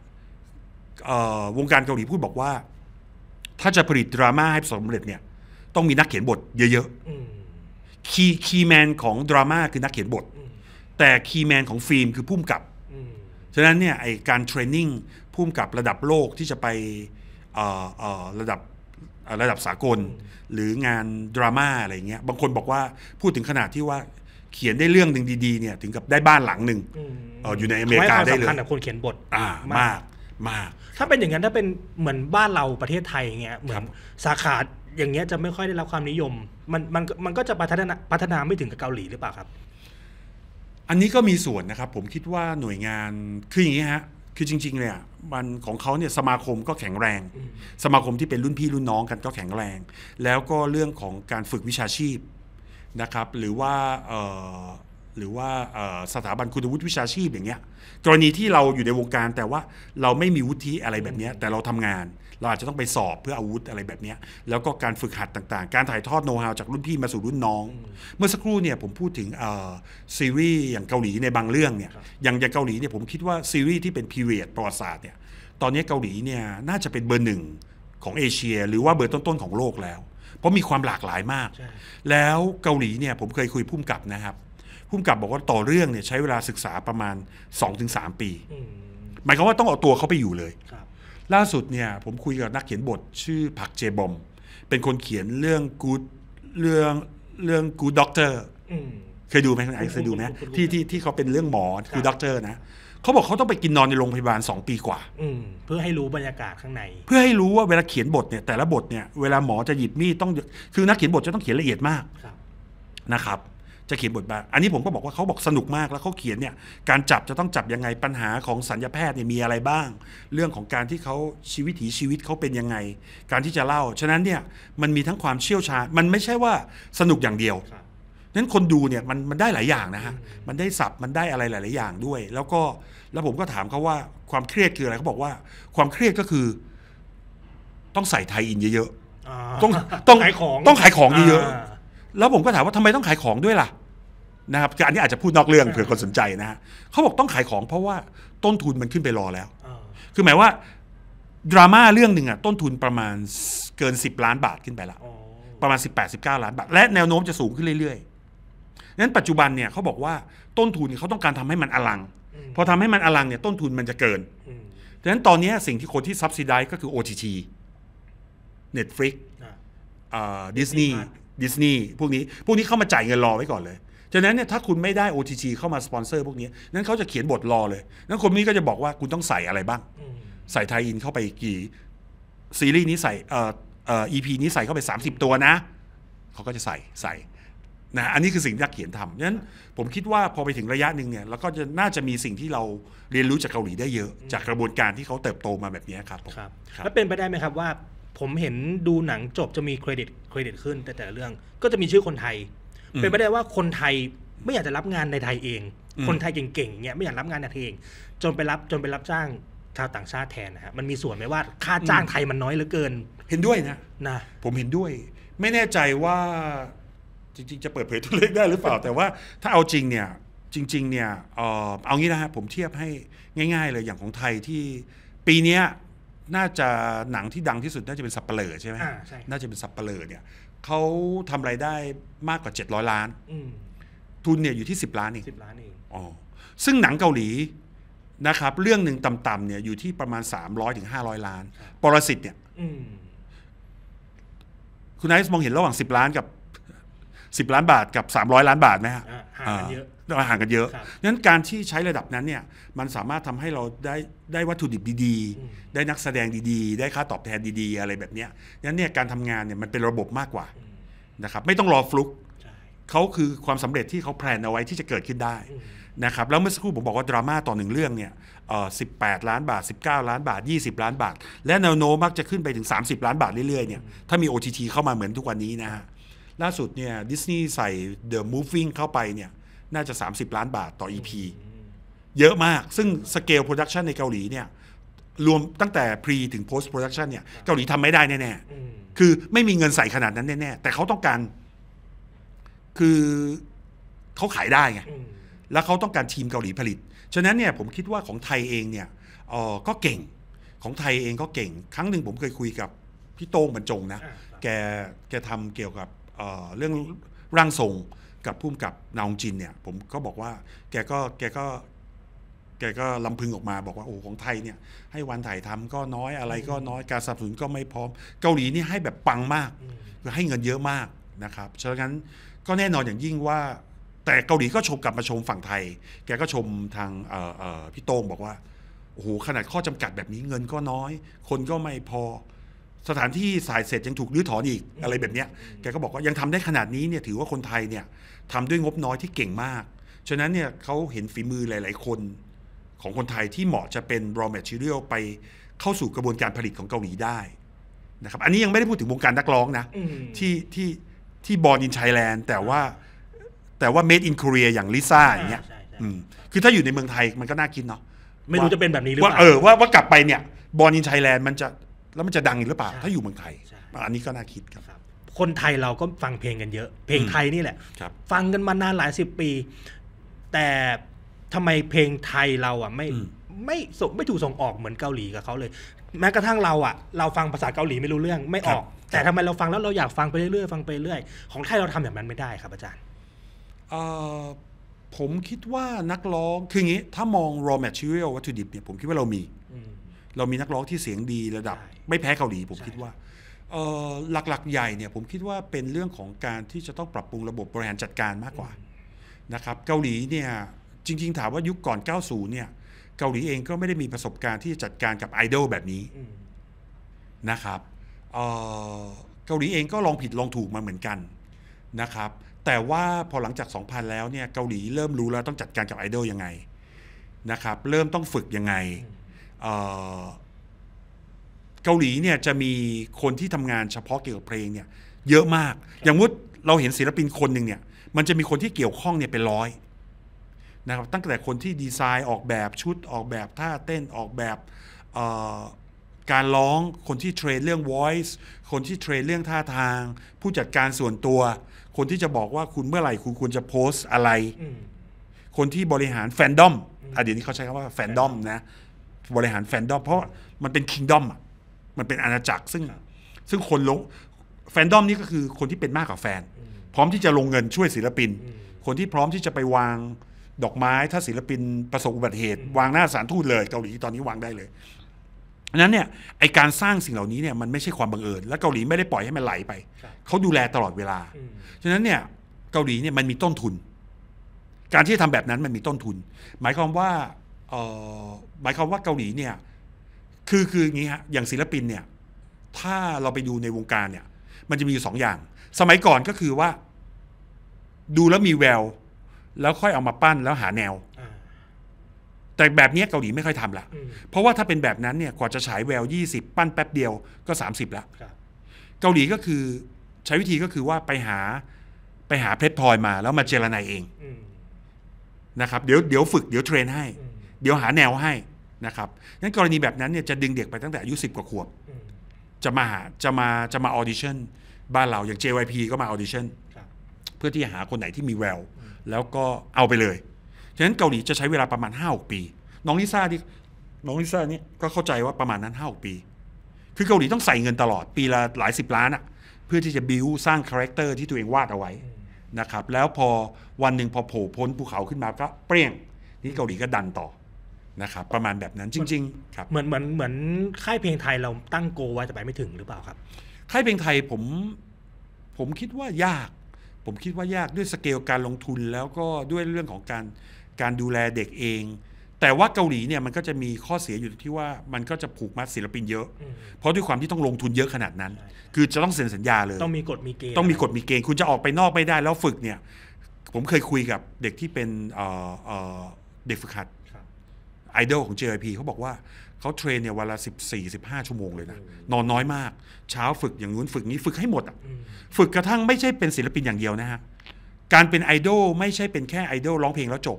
วงการเกาหลีพูดบอกว่า ถ้าจะผลิตดราม่าให้ประสบความสำเร็จเนี่ย ต้องมีนักเขียนบท เยอะๆคีย์คีแมนของดราม่าคือนักเขียนบท แต่คีย์แมนของฟิล์มคือพุ่มกับฉะนั้นเนี่ยไอการเทรนนิ่งพุ่มกับระดับโลกที่จะไประดับระดับสากลหรืองานดราม่าอะไรเงี้ยบางคนบอกว่าพูดถึงขนาดที่ว่าเขียนได้เรื่องหนึ่งดี ๆ เนี่ย ถึงกับได้บ้านหลังหนึ่งอยู่ในอเมริกาได้เลยความสำคัญกับคนเขียนบทมากมาก ถ้าเป็นอย่างนั้นถ้าเป็นเหมือนบ้านเราประเทศไทยเงี้ยเหมือนสาขาอย่างเงี้ยจะไม่ค่อยได้รับความนิยม มันมันมันก็จะพัฒนาพัฒนาไม่ถึงกับเกาหลีหรือเปล่าครับ อันนี้ก็มีส่วนนะครับผมคิดว่าหน่วยงานคืออย่างนี้ฮะคือจริงๆเนี่ยมันของเขาเนี่ยสมาคมก็แข็งแรง สมาคมที่เป็นรุ่นพี่รุ่นน้องกันก็แข็งแรง แล้วก็เรื่องของการฝึกวิชาชีพนะครับ หรือว่าหรือว่าสถาบันคุณวุฒิวิชาชีพอย่างเงี้ย กรณีที่เราอยู่ในวงการแต่ว่าเราไม่มีวุฒิอะไรแบบนี้ แต่เราทำงานเราอาจจะต้องไปสอบเพื่ออาวุธอะไรแบบนี้แล้วก็การฝึกหัดต่างๆการถ่ายทอดโน้ตฮาจากรุ่นพี่มาสู่รุ่นน้อง เมื่อสักครู่เนี่ยผมพูดถึงซีรีส์อย่างเกาหลีในบางเรื่องเนี่ยอย่างอย่างเกาหลีเนี่ยผมคิดว่าซีรีส์ที่เป็นพีเรียดประวัติศาสตร์เนี่ยตอนนี้เกาหลีเนี่ยน่าจะเป็นเบอร์หนึ่งของเอเชีย หรือว่าเบอร์ต้น ๆ ของโลกแล้ว เพราะมีความหลากหลายมากแล้วเกาหลีเนี่ยผมเคยคุยพุ่มกับนะครับ พุ่มกับบอกว่าต่อเรื่องเนี่ยใช้เวลาศึกษาประมาณ 2-3 ปีหมายความว่าต้องเอาตัวเขาไปอยู่เลยล่าสุดเนี่ยผมคุยกับนักเขียนบทชื่อผักเจบอมเป็นคนเขียนเรื่องกูเรื่อง เรื่องกูด็อกเตอร์เคยดูไหมคไอ้เคยดูไหมที่ที่ที่เขาเป็นเรื่องหมอคือด็อกเตอร์นะเขาบอกเขาต้องไปกินนอนในโรงพยาบาลสองปีกว่าเพื่อให้รู้บรรยากาศข้างใน เพื่อให้รู้ว่าเวลาเขียนบทเนี่ยแต่ละบทเนี่ยเวลาหมอจะหยิบมีดต้องคือนักเขียนบทจะต้องเขียนละเอียดมากนะครับจะเขียนบทบาทอันนี้ผมก็บอกว่าเขาบอกสนุกมากแล้วเขาเขียนเนี่ย การจับจะต้องจับยังไงปัญหาของสัญญาแพทย์เนี่ยมีอะไรบ้าง เรื่องของการที่เขาชีวิตถีชีวิตเขาเป็นยังไง การที่จะเล่าฉะนั้นเนี่ยมันมีทั้งความเชี่ยวชาญมันไม่ใช่ว่าสนุกอย่างเดียวนั้นคนดูเนี่ยมันมันได้หลายอย่างนะฮะมันได้สับ มันได้อะไรหลายๆอย่างด้วย แล้วก็แล้วผมก็ถามเขาว่าความเครียดคืออะไรเขาบอกว่าความเครียดก็คือ ต้องใส่ไทยอินเยอะๆต้องต้องขายของต้องขายของเยอะแล้วผมก็ถามว่าทำไมต้องขายของด้วยล่ะนะครับอันนี้อาจจะพูดนอกเรื่องเผื่อคนสนใจนะฮะเขาบอกต้องขายของ เพราะว่าต้นทุนมันขึ้นไปรอแล้วคือหมายว่าดราม่าเรื่องหนึ่งอะต้นทุนประมาณเกิน10 ล้านบาทขึ้นไปละประมาณ18-19ล้านบาทและแนวโน้มจะสูงขึ้นเรื่อยๆนั้นปัจจุบันเนี่ยเขาบอกว่าต้นทุนเขาต้องการทำให้มันอลังพอทำให้มันอลังเนี่ยต้นทุนมันจะเกินดังนั้นตอนนี้สิ่งที่คนที่ซับซิได้ก็คือ OTT Netflix ดิสนีย์ดิสนีย์พวกนี้พวกนี้เข้ามาจ่ายเงินรอไว้ก่อนเลย ฉะนั้นเนี่ยถ้าคุณไม่ได้ OTT เข้ามาสปอนเซอร์พวกนี้ นั้นเขาจะเขียนบทรอเลยนั้นคนนี้ก็จะบอกว่าคุณต้องใส่อะไรบ้าง ใส่ไทยอินเข้าไปกี่ ซีรีส์นี้ใส่เอ่อเอ่อ EP นี้ใส่เข้าไป 30 ตัวนะ เขาก็จะใส่ใส่นะ อันนี้คือสิ่งที่นักเขียนทำ ฉะนั้นผมคิดว่าพอไปถึงระยะหนึ่งเนี่ยเราก็จะน่าจะมีสิ่งที่เราเรียนรู้จากเกาหลีได้เยอะจากกระบวนการที่เขาเติบโตมาแบบนี้ครับครับ แล้วเป็นไปได้ไหมครับว่าผมเห็นดูหนังจบจะมีเครดิตเครดิตขึ้น แต่แต่ละเรื่องก็จะมีชื่อคนไทย เป็นไปได้ว่าคนไทยไม่อยากจะรับงานในไทยเอง คนไทยเก่งๆเนี่ยไม่อยากรับงานในไทยเอง จนไปรับจนไปรับจ้างชาวต่างชาติแทนนะฮะมันมีส่วนไหมว่าค่าจ้างไทยมันน้อยเหลือเกินเห็นด้วยนะนะผมเห็นด้วย ไม่แน่ใจว่า จริงๆจะเปิดเผยตัวเลขได้หรือเปล่าแต่ว่าถ้าเอาจริงเนี่ยจริงๆเนี่ยเอางี้นะฮะผมเทียบให้ง่าย ๆ เลยอย่างของไทยที่ปีนี้น่าจะหนังที่ดังที่สุดน่าจะเป็นสับเปลือใช่ไหมอ่าใช่ น่าจะเป็นสับเปลือเนี่ยเขาทำรายได้มากกว่า 700 ล้าน ทุนเนี่ยอยู่ที่ 10 ล้านเองสิบล้านเองอ๋อซึ่งหนังเกาหลีนะครับ เรื่องหนึ่งต่ำๆเนี่ยอยู่ที่ประมาณ 300ถึง้อยล้าน ปรสิตเนี่ยคุณไอซ์มองเห็นระหว่าง10 ล้านกับสิบล้านบาทกับสามร้อยล้านบาทไหมฮะห่างกันเยอะห่างกันเยอะนั้นการที่ใช้ระดับนั้นเนี่ยมันสามารถทำให้เราได้ได้วัตถุดิบดีๆ ได้นักแสดงดีๆ ได้ค่าตอบแทนดีๆ อะไรแบบนี้นั้นเนี่ยการทำงานเนี่ยมันเป็นระบบมากกว่านะครับไม่ต้องรอฟลุกเขาคือความสำเร็จที่เขาแพลนเอาไว้ที่จะเกิดขึ้นได้นะครับแล้วเมื่อสักครู่ผมบอกว่าดราม่าต่อหนึ่งเรื่องเนี่ยสิบแปดล้านบาท 19ล้านบาท 20 ล้านบาท และแนวโน้มมักจะขึ้นไปถึง30 ล้านบาทเรื่อยๆเนี่ยถ้ามี OTT เข้ามาเหมือนทุกวันนี้นะฮะล่าสุดเนี่ยดิสนีย์ใส่ The Moving เข้าไปเนี่ยน่าจะ 30 ล้านบาทต่อ EP เยอะมากซึ่งสเกลโปรดักชันในเกาหลีเนี่ยรวมตั้งแต่พรีถึงโพสต์โปรดักชันเนี่ยเกาหลีทำไม่ได้แน่ๆคือไม่มีเงินใส่ขนาดนั้นแน่ ๆ แต่เขาต้องการคือเขาขายได้ไงแล้วเขาต้องการทีมเกาหลีผลิต ฉะนั้นเนี่ยผมคิดว่าของไทยเองเนี่ยออก็เก่งของไทยเองก็เก่งครั้งหนึ่งผมเคยคุยกับพี่โต้งบรรจงนะแกแกทำเกี่ยวกับเรื่องร่างทรงกับพุ่มกับนาองจินเนี่ยผมก็บอกว่าแกก็แกก็แกก็ลำพึงออกมาบอกว่าโอ้ของไทยเนี่ยให้วันถ่ายทำก็น้อยอะไรก็น้อยการสนับสนุนก็ไม่พร้อมเกาหลีนี่ให้แบบปังมากคือให้เงินเยอะมากนะครับฉะนั้นก็แน่นอนอย่างยิ่งว่า แต่เกาหลีก็ชมกลับมาชมฝั่งไทย แกก็ชมทางพี่โต้งบอกว่าโอ้โหขนาดข้อจำกัดแบบนี้เงินก็น้อย คนก็ไม่พอสถานที่สายเสร็จยังถูกรื้อถอนอีกอะไรแบบเนี้ย แกก็บอกว่ายังทำได้ขนาดนี้เนี่ยถือว่าคนไทยเนี่ยทำด้วยงบน้อยที่เก่งมาก ฉะนั้นเนี่ยเขาเห็นฝีมือหลายๆคนของคนไทยที่เหมาะจะเป็น raw material ไปเข้าสู่กระบวนการผลิตของเกาหลีได้ นะครับ อันนี้ยังไม่ได้พูดถึงวงการนักร้องนะ ที่ที่ที่บอลอินไทยแลนด์แต่ว่าแต่ว่า made in Korea อย่างลิซ่าอย่างเงี้ยคือถ้าอยู่ในเมืองไทยมันก็น่าคิดเนาะ ไม่รู้จะเป็นแบบนี้หรือเปล่า ว่าเออว่าว่ากลับไปเนี่ยบอลอินไทยแลนด์มันจะแล้วมันจะดังอีกหรือเปล่าถ้าอยู่เมืองไทยอันนี้ก็น่าคิดครับ คนไทยเราก็ฟังเพลงกันเยอะเพลงไทยนี่แหละ ฟังกันมานานหลายสิบปี แต่ทำไมเพลงไทยเราอ่ะไม่ไม่ส่งไม่ถูกส่งออกเหมือนเกาหลีกับเขาเลย แม้กระทั่งเราอ่ะเราฟังภาษาเกาหลีไม่รู้เรื่อง ไม่ออก แต่ทำไมเราฟังแล้วเราอยากฟังไปเรื่อยๆฟังไปเรื่อยของไทยเราทำ่างนั้นไม่ได้ครับอาจารย์ผมคิดว่านักร้องคืออย่างนี้ถ้ามอง raw material วัตถุดิบเนี่ยผมคิดว่าเรามีเรามีนักร้องที่เสียงดีระดับไม่แพ้เกาหลีผมคิดว่าหลักๆใหญ่เนี่ยผมคิดว่าเป็นเรื่องของการที่จะต้องปรับปรุงระบบบริหารจัดการมากกว่านะครับเกาหลีเนี่ยจริงๆถามว่ายุคก่อน 90 เนี่ย เกาหลีเองก็ไม่ได้มีประสบการณ์ที่จะจัดการกับไอดอลแบบนี้นะครับเกาหลีเองก็ลองผิดลองถูกมาเหมือนกันนะครับ แต่ว่าพอหลังจาก 2000 แล้วเนี่ยเกาหลีเริ่มรู้แล้วต้องจัดการกับไอดอลยังไงนะครับเริ่มต้องฝึกยังไงเกาหลีเนี่ยจะมีคนที่ทำงานเฉพาะเกี่ยวกับเพลงเนี่ย เยอะมาก อย่างวุฒเราเห็นศิลปินคนหนึ่งเนี่ย มันจะมีคนที่เกี่ยวข้องเนี่ยเป็นร้อย นะครับ ตั้งแต่คนที่ดีไซน์ออกแบบชุดออกแบบท่าเต้นออกแบบการร้อง คนที่เทรนเรื่อง voice คนที่เทรนเรื่องท่าทาง ผู้จัดการส่วนตัว คนที่จะบอกว่าคุณเมื่อไหร่คุณควรจะโพสอะไร คนที่บริหารแฟนดอมอ่ะเดี๋ยวนี้เขาใช้คำว่าแฟนดอมนะบริหารแฟนดอมเพราะมันเป็นคิงดอมอ่ะมันเป็นอาณาจักรซึ่งซึ่งคนลง แฟนดอมนี่ก็คือคนที่เป็นมากกว่าแฟน พร้อมที่จะลงเงินช่วยศิลปิน คนที่พร้อมที่จะไปวางดอกไม้ ถ้าศิลปินประสบอุบัติเหตุ วางหน้าสารทูตเลย เกาหลีตอนนี้วางได้เลยนั้นเนี่ยไอการสร้างสิ่งเหล่านี้เนี่ย มันไม่ใช่ความบังเอิญและเกาหลีไม่ได้ปล่อยให้มันไหลไปเขาดูแลตลอดเวลาฉะนั้นเนี่ยเกาหลีเนี่ยมันมีต้นทุน การที่ทำแบบนั้นมันมีต้นทุน หมายความว่าหมายความว่าเกาหลีเนี่ย คือคืออย่างนี้ฮะอย่างศิลปินเนี่ย ถ้าเราไปดูในวงการเนี่ย มันจะมีอยู่สองอย่าง สมัยก่อนก็คือว่า ดูแล้วมีแวว แล้วค่อยเอามาปั้นแล้วหาแนวแต่แบบนี้เกาหลีไม่ค่อยทำละเพราะว่าถ้าเป็นแบบนั้นเนี่ยกว่าจะฉายแววยี่สิบปั้นแป๊บเดียวก็สสามิบละเกาหลีก็คือใช้วิธีก็คือว่าไปหาไปหาเพชรพลอยมาแล้วมาเจรนายเองนะครับเดี๋ยวเดี๋ยวฝึกเดี๋ยวเทรนให้เดี๋ยวหาแนวให้นะครับงั้นกรณีแบบนั้นเนี่ยจะดึงเด็กไปตั้งแต่อายุิบกว่าขวบ จะมาหาจะมา จะมาออดิชั่น บ้านเราอย่าง JYP ก็มาออดิชั่นเพื่อที่จะหาคนไหนที่มีแวว แล้วก็เอาไปเลยฉะนั้นเกาหลีจะใช้เวลาประมาณ5าปี น้องลิซ่าที่ น้องลิซ่านี่ก็เข้าใจว่าประมาณนั้น5าปี คือเกาหลีต้องใส่เงินตลอดปีละหลายสิบล้านอะเพื่อที่จะบิวสร้างคาแรคเตอร์ที่ตัวเองวาดเอาไว้นะครับ แล้วพอวันหนึ่งพอโผล่พ้นภูเขาขึ้นมา ก็เปรี้ยงนี่เกาหลีก็ดันต่อนะครับประมาณแบบนั้นจริงๆครับเหมือนเหมือนเหมือนค่ายเพลงไทยเราตั้งโกไว้แต่ไปไม่ถึงหรือเปล่าครับค่ายเพลงไทยผมผมคิดว่ายาก ผมคิดว่ายากด้วยสเกลการลงทุนแล้วก็ด้วยเรื่องของการการดูแลเด็กเอง แต่ว่าเกาหลีเนี่ยมันก็จะมีข้อเสียอยู่ที่ว่ามันก็จะผูกมัดศิลปินเยอะ เพราะด้วยความที่ต้องลงทุนเยอะขนาดนั้น คือจะต้องเซ็นสัญญาเลยต้องมีกฎมีเกณฑ์ต้องมีกฎมีเกณฑ์คุณจะออกไปนอกไม่ได้ แล้วฝึกเนี่ยผมเคยคุยกับเด็กที่เป็นเด็กฝึกหัดไอดอลของ JIP เขาบอกว่าเขาเทรนเนี่ยวันละ14 15ชั่วโมงเลยนะนอนน้อยมาก เช้าฝึกอย่างนู้นฝึกนี้ฝึกให้หมดอ่ะฝึกกระทั่งไม่ใช่เป็นศิลปินอย่างเดียวนะฮะ การเป็นไอดอลไม่ใช่เป็นแค่ไอดอลร้องเพลงแล้วจบ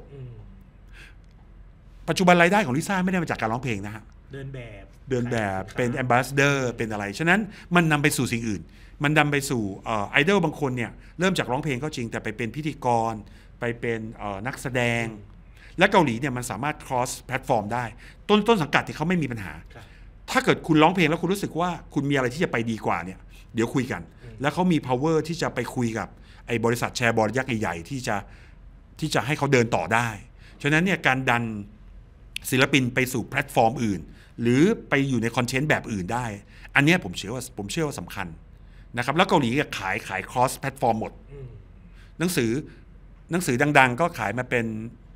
ปัจจุบันรายได้ของลิซ่าไม่ได้มาจากการร้องเพลงนะฮะ เดินแบบเดินแบบเป็นแอมบาสเดอร์เป็นอะไร ฉะนั้นมันนำไปสู่สิ่งอื่น มันนำาไปสู่ไอดอลบางคนเนี่ยเริ่มจากร้องเพลงก็จริงแต่ไปเป็นพิธีกร ไปเป็นนักแสดงและเกาหลีเนี่ยมันสามารถ cross platform ได้ ต้นต้นสังกัดที่เขาไม่มีปัญหา ถ้าเกิดคุณร้องเพลงแล้วคุณรู้สึกว่าคุณมีอะไรที่จะไปดีกว่าเนี่ย เดี๋ยวคุยกัน แล้วเขามี power ที่จะไปคุยกับไอ้บริษัทแชร์บอลยักษ์ใหญ่ๆที่จะที่จะให้เขาเดินต่อได้ ฉะนั้นเนี่ยการดันศิลปินไปสู่แพลตฟอร์มอื่น หรือไปอยู่ในคอนเทนต์แบบอื่นได้ อันนี้ผมเชื่อว่าผมเชื่อว่าสำคัญนะครับ แล้วเกาหลีก็ขายขายคอสแพลตฟอร์มหมดหนังสือหนังสือดัง ๆ ก็ขายมาเป็น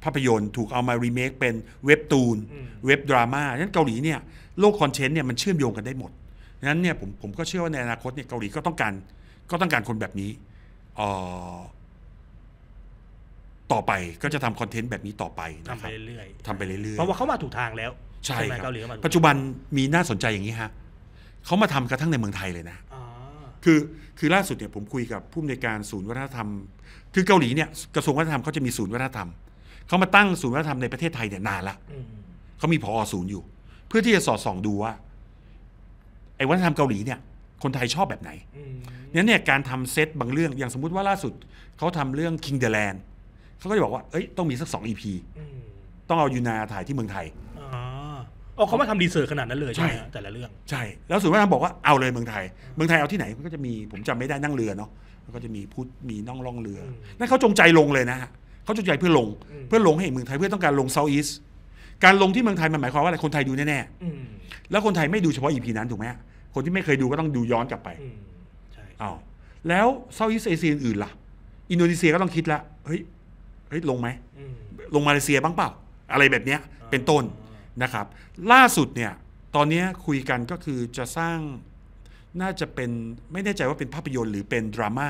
ภาพยนตร์ถูกเอามารีเมค เป็นเว็บตูนเว็บดราม่าฉะนั้นเกาหลีเนี่ยโลกคอนเทนต์เนี่ยมันเชื่อมโยงกันได้หมดฉะนั้น เนี่ยผมผมก็เชื่อว่าในอนาคตเนี่ยเกาหลีก็ต้องการ ก็ต้องการคนแบบนี้ต่อไปก็จะทำคอนเทนต์แบบนี้ต่อไปนะครับทำไปเรื่อยๆทำไปเรื่อยๆ เพราะว่าเขามาถูกทางแล้วใช่ไหมเกาหลีมาปัจจุบันมีน่าสนใจอย่างนี้ฮะเขามาทำกระทั่งในเมืองไทยเลยนะคือ คือล่าสุดเนี่ยผมคุยกับผู้อำนวยการศูนย์วัฒนธรรม คือเกาหลีเนี่ยกระทรวงวัฒนธรรมเขาจะมีศูนย์วัฒนธรรมเขามาตั้งศูนย์วัฒนธรรมในประเทศไทยเนี่ยนานละ เขามีพอศูนย์อยู่ เพื่อที่จะสอดส่องดูว่า ไอ้วัฒนธรรมเกาหลีเนี่ย คนไทยชอบแบบไหนนั้นเนี่ยการทำเซตบางเรื่องอย่างสมมุติว่าล่าสุด เขาทำเรื่อง King the Land เขาก็จะบอกว่าเอ้ยต้องมีสักสองอีพีต้องเอายูนาถ่ายที่เมืองไทยอ๋อเขามาทำดีเซอร์ขนาดนั้นเลยใช่ไหมแต่ละเรื่อง ใช่แล้วสุดว่าบอกว่าเอาเลยเมืองไทย เมืองไทยเอาที่ไหนก็จะมีผมจำไม่ได้นั่งเรือเนาะก็จะมีพูดมีน่องล่องเรือนั่นเขาจงใจลงเลยนะฮะเขาจดใจเพื่อลงเพื่อลงให้เมืองไทยเพื่อต้องการลงเซาท์อีส การลงที่เมืองไทยมันหมายความว่าอะไร คนไทยดูแน่ๆ แล้วคนไทยไม่ดูเฉพาะอีพีนั้นถูกไหม คนที่ไม่เคยดูก็ต้องดูย้อนกลับไปอ้าวแล้วเซาท์อีสเอเชียอื่นล่ะ อินโดนีเซียก็ต้องคิดละเฮ้ยเฮ้ย ลงไหม ลงมาเลเซียบ้างเปล่า อะไรแบบเนี้ยเป็นต้นนะครับ ล่าสุดเนี่ยตอนนี้คุยกันก็คือจะสร้างน่าจะเป็นไม่แน่ใจว่าเป็นภาพยนตร์ หรือเป็นดราม่า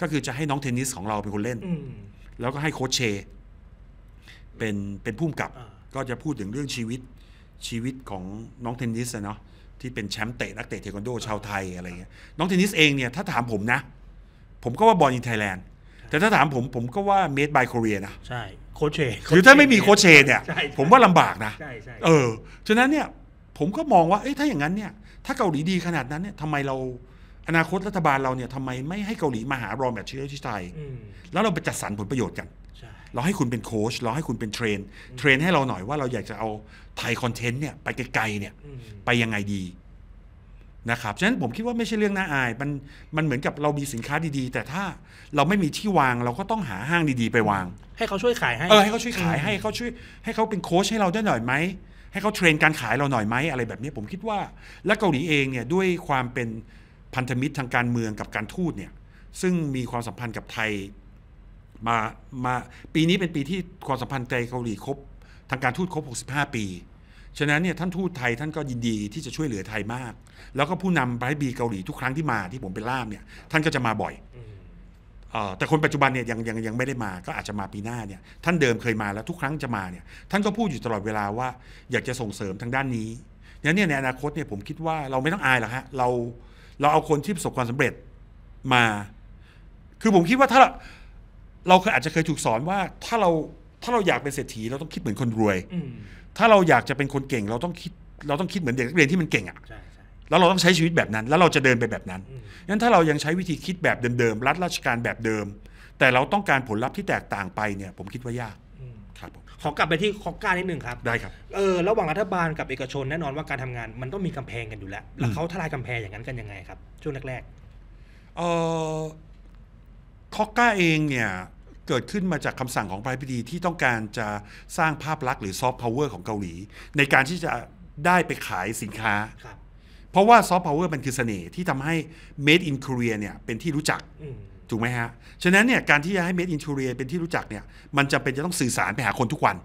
ก็คือจะให้น้องเทนนิสของเราเป็นคนเล่นแล้วก็ให้โคชเชเป็นเป็นผู้กับก็จะพูดถึงเรื่องชีวิตชีวิตของน้องเทนนิสเนาะที่เป็นแชมป์เตะนักเตะเทควันโดชาวไทย อะไรเงี้ยน้องเทนนิสเองเนี่ยถ้าถามผมนะ ผมก็ว่าบอลอินไทยแลนด์แต่ถ้าถามผมผมก็ว่าเมดบายโคเรียนะใช่โคเชหรือถ้าไม่มีโคเชเนี่ย ผมว่าลำบากนะเออฉะนั้นเนี่ย ผมก็มองว่าเอ้ถ้าอย่างนั้นเนี่ย ถ้าเกาหลีดีขนาดนั้นเนี่ยทำไมเราอนาคตรัฐบาลเราเนี่ยทำไมไม่ให้เกาหลีมาหารอมแบบเชื้อที่ไทยแล้วเราไปจัดสรรผลประโยชน์กัน เราให้คุณเป็นโค้ช เราให้คุณเป็นเทรน เทรนให้เราหน่อยว่าเราอยากจะเอาไทยคอนเทนต์เนี่ยไปไกลๆเนี่ย ไปยังไงดีนะครับ ฉะนั้นผมคิดว่าไม่ใช่เรื่องน่าอาย มันมันเหมือนกับเรามีสินค้าดี ๆ แต่ถ้าเราไม่มีที่วางเราก็ต้องหาห้างดีๆไปวาง ให้เขาช่วยขายให้ เออ ให้เขาช่วยขายให้เขาช่วยให้เขาเป็นโค้ชให้เราได้หน่อยไหม ให้เขาเทรนการขายเราหน่อยไหมอะไรแบบนี้ผมคิดว่า และเกาหลีเองเนี่ยด้วยความเป็นพันธมิตรทางการเมืองกับการทูตเนี่ยซึ่งมีความสัมพันธ์กับไทยมามาปีนี้เป็นปีที่ความสัมพันธ์ไทยเกาหลีครบ ทางการทูตครบ 65 ปีฉะนั้นเนี่ยท่านทูตไทยท่านก็ยินดีที่จะช่วยเหลือไทยมาก แล้วก็ผู้นำไบบีเกาหลีทุกครั้งที่มา ที่ผมไปล่ามเนี่ยท่านก็จะมาบ่อยแต่คนปัจจุบันเนี่ยยังยังยังไม่ได้มาก็อาจจะมาปีหน้าเนี่ย ท่านเดิมเคยมาแล้วทุกครั้งจะมาเนี่ยท่านก็พูดอยู่ตลอดเวลาว่าอยากจะส่งเสริมทางด้านนี้เนี่ยในอนาคตเนี่ยผมคิดว่าเราไม่ต้องอายหรอกฮะเราเราเอาคนที่ประสบความสำเร็จมา คือผมคิดว่าถ้าเราเคยอาจจะเคยถูกสอนว่าถ้าเราถ้าเราอยากเป็นเศรษฐีเราต้องคิดเหมือนคนรวย ถ้าเราอยากจะเป็นคนเก่งเราต้องคิดเราต้องคิดเหมือนเด็กนักเรียนที่มันเก่งอ่ะแล้วเราต้องใช้ชีวิตแบบนั้น แล้วเราจะเดินไปแบบนั้น งั้นถ้าเรายังใช้วิธีคิดแบบเดิมๆ รัฐราชการแบบเดิม แต่เราต้องการผลลัพธ์ที่แตกต่างไปเนี่ย ผมคิดว่ายากขอกลับไปที่ข้อก้านิดหนึ่งครับได้ครับเออระหว่างรัฐบาลกับเอกชนแน่นอนว่าการทำงานมันต้องมีกำแพงกันอยู่แล้ว แล้วเขาทลายกำแพงอย่างนั้นกันยังไงครับ ช่วงแรกๆเออ้อก้าเองเนี่ยเกิดขึ้นมาจากคำสั่งของประธานาธิบดีที่ต้องการจะสร้างภาพลักษณ์หรือซอฟต์พาวเวอร์ของเกาหลี ในการที่จะได้ไปขายสินค้า เพราะว่าซอฟต์พาวเวอร์มันคือเสน่ห์ที่ทำให้ made in Korea เนี่ยเป็นที่รู้จักถูกไหมฮะ ฉะนั้นเนี่ยการที่จะให้เมดอินทูเรียเป็นที่รู้จักเนี่ย มันจำเป็นจะต้องสื่อสารไปหาคนทุกวัน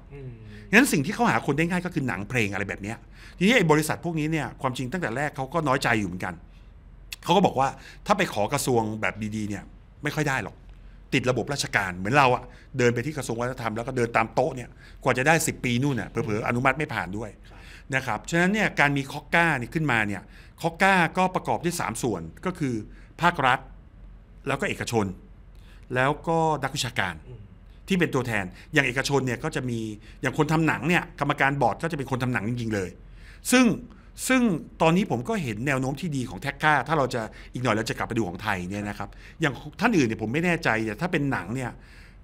งั้นสิ่งที่เขาหาคนได้ง่ายก็คือหนังเพลงอะไรแบบนี้ ทีนี้ไอ้บริษัทพวกนี้เนี่ยความจริงตั้งแต่แรกเขาก็น้อยใจอยู่เหมือนกัน เขาก็บอกว่าถ้าไปขอกระทรวงแบบดี ๆ เนี่ยไม่ค่อยได้หรอก ติดระบบราชการเหมือนเราอะเดินไปที่กระทรวงวัฒนธรรมแล้วก็เดินตามโต๊ะเนี่ยกว่าจะได้ 10 ปีนู่นเนี่ยเผลอๆอนุมัติไม่ผ่านด้วยนะครับฉะนั้นเนี่ยการมีคอกก้านี่ขึ้นมาเนี่ยคอกก้าก็ประกอบด้วย3ส่วนก็คือภาครัฐแล้วก็เอกชน แล้วก็นักวิชาการที่เป็นตัวแทน อย่างเอกชนเนี่ยก็จะมี อย่างคนทำหนังเนี่ยกรรมการบอร์ดก็จะเป็นคนทำหนังจริงๆเลย ซึ่งซึ่งตอนนี้ผมก็เห็นแนวโน้มที่ดีของแท็กก้า ถ้าเราจะอีกหน่อยเราจะกลับไปดูของไทยเนี่ยนะครับ อย่างท่านอื่นเนี่ยผมไม่แน่ใจแต่ถ้าเป็นหนังเนี่ย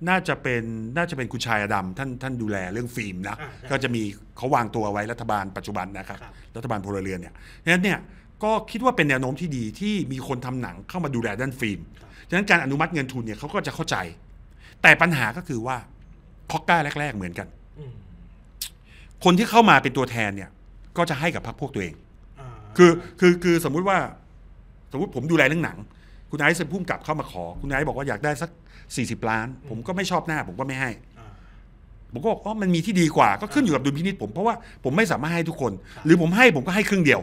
น่าจะเป็นน่าจะเป็นคุณชายอดำท่านท่านดูแลเรื่องฟิล์มนะ ก็จะมีเขาวางตัวไว้รัฐบาลปัจจุบันนะครับ รัฐบาลพลเรือนเนี่ยนั้นเนี่ยก็คิดว่าเป็นแนวโน้มที่ดีที่มีคนทำหนังเข้ามาดูแลด้านฟิล์มฉะนั้นการอนุมัติเงินทุนเนี่ยเขาก็จะเข้าใจ แต่ปัญหาก็คือว่าพอกก้าแรกๆเหมือนกัน คนที่เข้ามาเป็นตัวแทนเนี่ย ก็จะให้กับพรรคพวกตัวเองคือคือคือสมมุติว่า สมมติผมดูแลเรื่องหนังคุณไอซ์เป็นผู้กับเข้ามาขอ คุณไอซ์บอกว่าอยากได้สักสี่สิบล้าน ผมก็ไม่ชอบหน้า ผมก็ไม่ให้ ผมก็บอกว่ามันมีที่ดีกว่าก็ขึ้นอยู่กับดุลพินิจผมเพราะว่าผมไม่สามารถให้ทุกคน หรือผมให้ผมก็ให้ครึ่งเดียว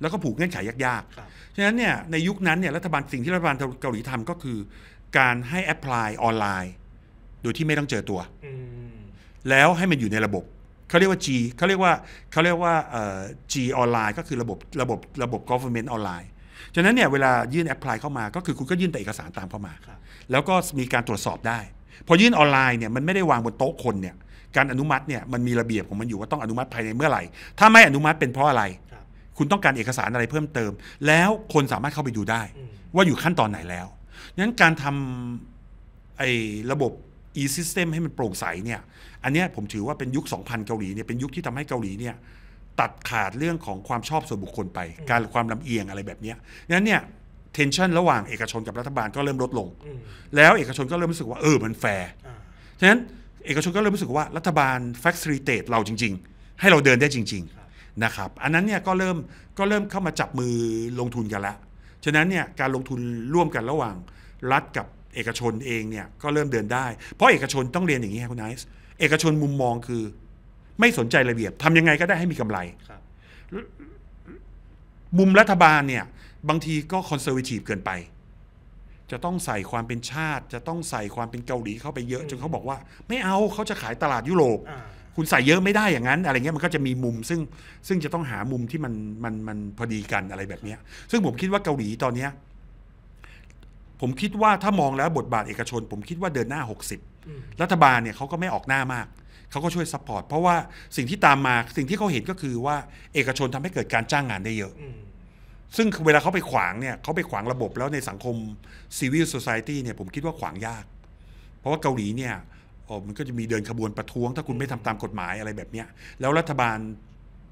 แล้วก็ผูกเงื่อนไขยากๆฉะนั้นเนี่ยในยุคนั้นเนี่ยรัฐบาลสิ่งที่รัฐบาลเกาหลีทำก็คือการให้แอพพลายออนไลน์โดยที่ไม่ต้องเจอตัว แล้วให้มันอยู่ในระบบ เขาเรียกว่า G เขาเรียกว่าเขาเรียกว่า G ออนไลน์ ก็คือระบบระบบระบบ government ออนไลน์ฉะนั้นเนี่ยเวลายื่นแอพพลายเข้ามาก็คือคุณก็ยื่นแต่เอกสารตามเข้ามาแล้วก็มีการตรวจสอบได้พอยื่นออนไลน์เนี่ยมันไม่ได้วางบนโต๊ะคนเนี่ยการอนุมัติเนี่ยมันมีระเบียบของมันอยู่ว่าต้องอนุมัติภายในเมื่อไหร่ถ้าไม่อนุมัติเป็นเพราะอะไรคุณต้องการเอกสารอะไรเพิ่มเติม แล้วคนสามารถเข้าไปดูได้ว่าอยู่ขั้นตอนไหนแล้วนั้นการทำไอ้ระบบ e-system ให้มันโปร่งใสเนี่ยอันนี้ผมถือว่าเป็นยุค 2000 เกาหลีเนี่ยเป็นยุคที่ทำให้เกาหลีเนี่ยตัดขาดเรื่องของความชอบส่วนบุคคลไป การความลำเอียงอะไรแบบนี้นั้นเนี่ยเทนชันระหว่างเอกชนกับรัฐบาลก็เริ่มลดลง แล้วเอกชนก็เริ่มรู้สึกว่าเออมันแฟร์ฉะนั้นเอกชนก็เริ่มรู้สึกว่ารัฐบาล facilitate เราจริง ๆ ให้เราเดินได้จริง ๆนะครับอันนั้นเนี่ยก็เริ่มก็เริ่มเข้ามาจับมือลงทุนกันละฉะนั้นเนี่ยการลงทุนร่วมกันระหว่าง รัฐกับเอกชนเองเนี่ยก็เริ่มเดินได้ เพราะเอกชนต้องเรียนอย่างนี้ครับคุณไนซ์เอกชนมุมมองคือ ไม่สนใจระเบียบทำยังไงก็ได้ให้มีกำไรมุมรัฐบาลเนี่ยบางทีก็คอนเซอร์วทีฟเกินไปจะต้องใส่ความเป็นชาติ จะต้องใส่ความเป็นเกาหลีเข้าไปเยอะจนเขาบอกว่าไม่เอาเขาจะขายตลาดยุโรปคุณใส่เยอะไม่ได้อย่างนั้น อะไรเงี้ยมันก็จะมีมุม ซึ่งซึ่งจะต้องหามุมที่มันมันมันพอดีกันอะไรแบบนี้ซึ่งผมคิดว่าเกาหลีตอนเนี้ยผมคิดว่าถ้ามองแล้วบทบาทเอกชน ผมคิดว่าเดินหน้า 60 รัฐบาลเนี่ยเขาก็ไม่ออกหน้ามากเขาก็ช่วยซัพพอร์ต เพราะว่าสิ่งที่ตามมา สิ่งที่เขาเห็นก็คือว่าเอกชนทำให้เกิดการจ้างงานได้เยอะ ซึ่งเวลาเขาไปขวางเนี่ยเขาไปขวางระบบแล้วในสังคมซีวิลโซซายตี้เนี่ย ผมคิดว่าขวางยาก เพราะว่าเกาหลีเนี่ยมันก็จะมีเดินขบวนประท้วง ถ้าคุณไม่ทำตามกฎหมายอะไรแบบเนี้ย แล้วรัฐบาล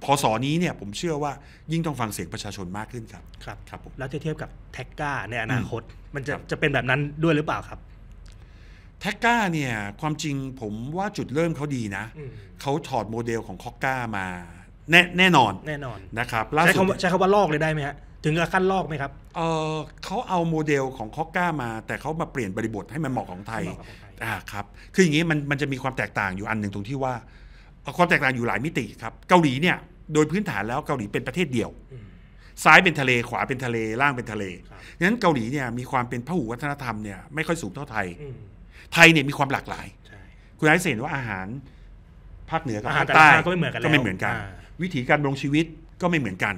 พอสอนี้เนี่ยผมเชื่อว่ายิ่งต้องฟังเสียงประชาชนมากขึ้นครับ ครับ ครับผมแล้วเทียบกับแท็กก้าในอนาคตมันจะจะเป็นแบบนั้นด้วยหรือเปล่าครับแท็กก้าเนี่ยความจริงผมว่าจุดเริ่มเขาดีนะ เขาถอดโมเดลของคอกก้ามาแน่แน่นอนแน่นอนนะครับใช้คำใช้คำว่าลอกเลยได้ไหมฮะถึงกับขั้นลอกไหมครับเออเขาเอาโมเดลของคอกก้ามา แต่เขามาเปลี่ยนบริบทให้มันเหมาะของไทยอ่าครับคืออย่างนี้มันมันจะมีความแตกต่างอยู่อันหนึ่งตรงที่ว่าความแตกต่างอยู่หลายมิติครับเกาหลีเนี่ยโดยพื้นฐานแล้วเกาหลีเป็นประเทศเดียว ซ้ายเป็นทะเลขวาเป็นทะเลล่างเป็นทะเลงนั้นเกาหลีเนี่ยมีความเป็นพหูวัฒนธรรมเนี่ยไม่ค่อยสูงเท่าไทย ไทยเนี่ยมีความหลากหลาย คุณไอซ์เห็นว่าอาหารภาคเหนือกับภาคใต้ก็ไม่เหมือนกันก็ไม่เหมือนกัน วิถีการลรงชีวิตก็ไม่เหมือนกัน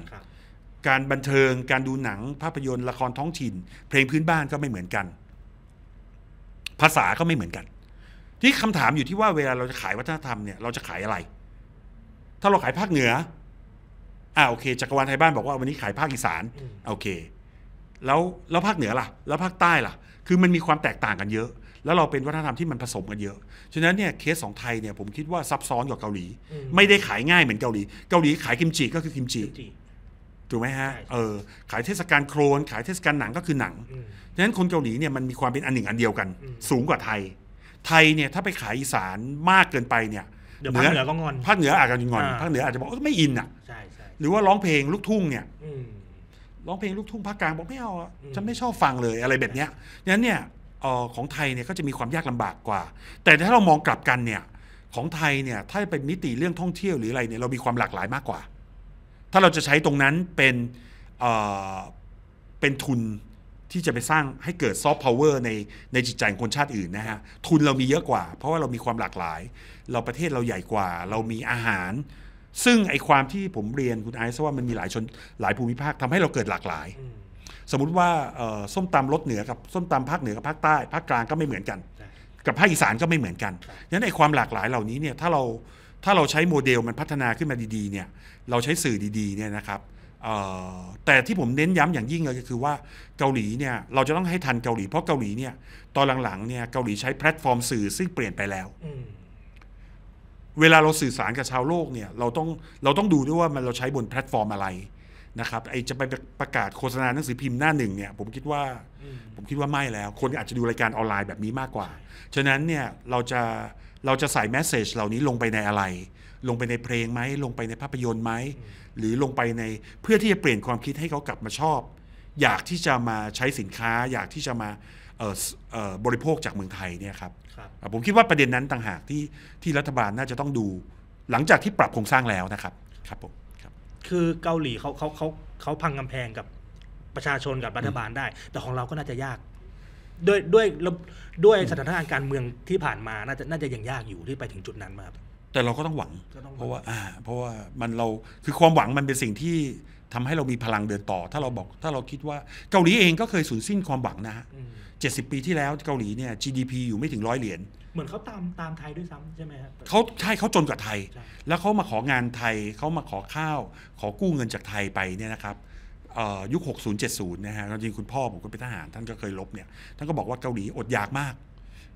การบันเทิงการดูหนังภาพยนตร์ละครท้องถิ่น เพลงพื้นบ้านก็ไม่เหมือนกันภาษาก็ไม่เหมือนกัน ที่คำถามอยู่ที่ว่า เวลาเราจะขายวัฒนธรรมเนี่ยเราจะขายอะไร ถ้าเราขายภาคเหนือ อ่าโอเคจักรวาลไทยบ้านบอกว่าวันนี้ขายภาคอีสานโอเค แล้วแล้วภาคเหนือล่ะ แล้วภาคใต้ล่ะ คือมันมีความแตกต่างกันเยอะ แล้วเราเป็นวัฒนธรรมที่มันผสมกันเยอะ ฉะนั้นเนี่ยเคสของไทยเนี่ยผมคิดว่าซับซ้อนกว่าเกาหลี ไม่ได้ขายง่ายเหมือนเกาหลี เกาหลีขายกิมจิก็คือกิมจิถูกไหมฮะ เออขายเทศกาลโครน ขายเทศกาลหนังก็คือหนังดังนั้นคนเกาหลีเนี่ยมันมีความเป็นอันหนึ่งอันเดียวกัน สูงกว่าไทย ไทยเนี่ยถ้าไปขายอีสานมากเกินไปเนี่ยเดี๋ยวภาคเหนือก็งอนภาคเหนืออาจจะงอนภาคเหนืออาจจะบอกไม่อินอ่ะหรือว่าร้องเพลงลูกทุ่งเนี่ยร้องเพลงลูกทุ่งภาคกลางบอกไม่เอา ฉันไม่ชอบฟังเลยอะไรแบบเนี้ยดังนั้นเนี่ยของไทยเนี่ยก็จะมีความยากลำบากกว่า แต่ถ้าเรามองกลับกันเนี่ยของไทยเนี่ยถ้าเป็นมิติเรื่องท่องเที่ยวหรืออะไรเนี่ยเรามีความหลากหลายมากกว่าถ้าเราจะใช้ตรงนั้นเป็นเป็นทุนที่จะไปสร้างให้เกิดซอฟต์พาวเวอร์ในในจิตใจของคนชาติอื่นนะฮะทุนเรามีเยอะกว่า เพราะว่าเรามีความหลากหลาย เราประเทศเราใหญ่กว่า เรามีอาหาร ซึ่งไอความที่ผมเรียนคุณไอซ์ว่ามันมีหลายชนหลายภูมิภาคทำให้เราเกิดหลากหลาย สมมุติว่าส้มตำรสเหนือกับส้มตำภาคเหนือกับภาคใต้ภาคกลางก็ไม่เหมือนกัน กับภาคอีสานก็ไม่เหมือนกันดังนั้นไอความหลากหลายเหล่านี้เนี่ยถ้าเราถ้าเราใช้โมเดลมันพัฒนาขึ้นมาดี ๆ เนี่ย เราใช้สื่อดีๆเนี่ยนะครับแต่ที่ผมเน้นย้ำอย่างยิ่งเลยก็คือว่าเกาหลีเนี่ย เราจะต้องให้ทันเกาหลี เพราะเกาหลีเนี่ยตอนหลังๆเนี่ยเกาหลีใช้แพลตฟอร์มสื่อซึ่งเปลี่ยนไปแล้วเวลาเราสื่อสารกับชาวโลกเนี่ย เราต้องเราต้องดูด้วยว่ามันเราใช้บนแพลตฟอร์มอะไรนะครับไอจะไปประกาศโฆษณาหนังสือพิมพ์หน้าหนึ่งเนี่ยผมคิดว่าผมคิดว่าไม่แล้ว คนอาจจะดูรายการออนไลน์แบบนี้มากกว่าฉะนั้นเนี่ยเราจะเราจะใส่แมสเซจเหล่านี้ลงไปในอะไร ลงไปในเพลงไหมลงไปในภาพยนตร์ไหมหรือลงไปในเพื่อที่จะเปลี่ยนความคิดให้เขากลับมาชอบ อยากที่จะมาใช้สินค้า อยากที่จะมาบริโภคจากเมืองไทยเนี่ยครับผมคิดว่าประเด็นนั้นต่างหากที่ที่รัฐบาลน่าจะต้องดู หลังจากที่ปรับโครงสร้างแล้วนะครับครับผมคือเกาหลีเขาเขาเขาเขาพังกำแพงกับประชาชนกับรัฐบาลได้ แต่ของเราก็น่าจะยาก ด้วยด้วยด้วยสถานการณ์การเมืองที่ผ่านมาน่าจะน่าจะยังยากอยู่ที่ไปถึงจุดนั้นมา แต่เราก็ต้องหวังเพราะว่าอ่าเพราะว่ามันเราคือความหวังมันเป็นสิ่งที่ทำให้เรามีพลังเดินต่อ ถ้าเราบอกถ้าเราคิดว่าเกาหลีเองก็เคยสูญสิ้นความหวังนะฮะ70 ปีที่แล้วเกาหลีเนี่ย GDP อยู่ไม่ถึงร้อยเหรียญ เหมือนเขาตามตามไทยด้วยซ้ำใช่ไหมครับเขาใช่เขาจนกว่าไทย แล้วเขามาของานไทยเขามาขอข้าว ขอกู้เงินจากไทยไปเนี่ยนะครับยุค 6070 นะฮะจริงคุณพ่อผมก็เป็นทหารท่านก็เคยลบเนี่ยท่านก็บอกว่าเกาหลีอดอยากมาก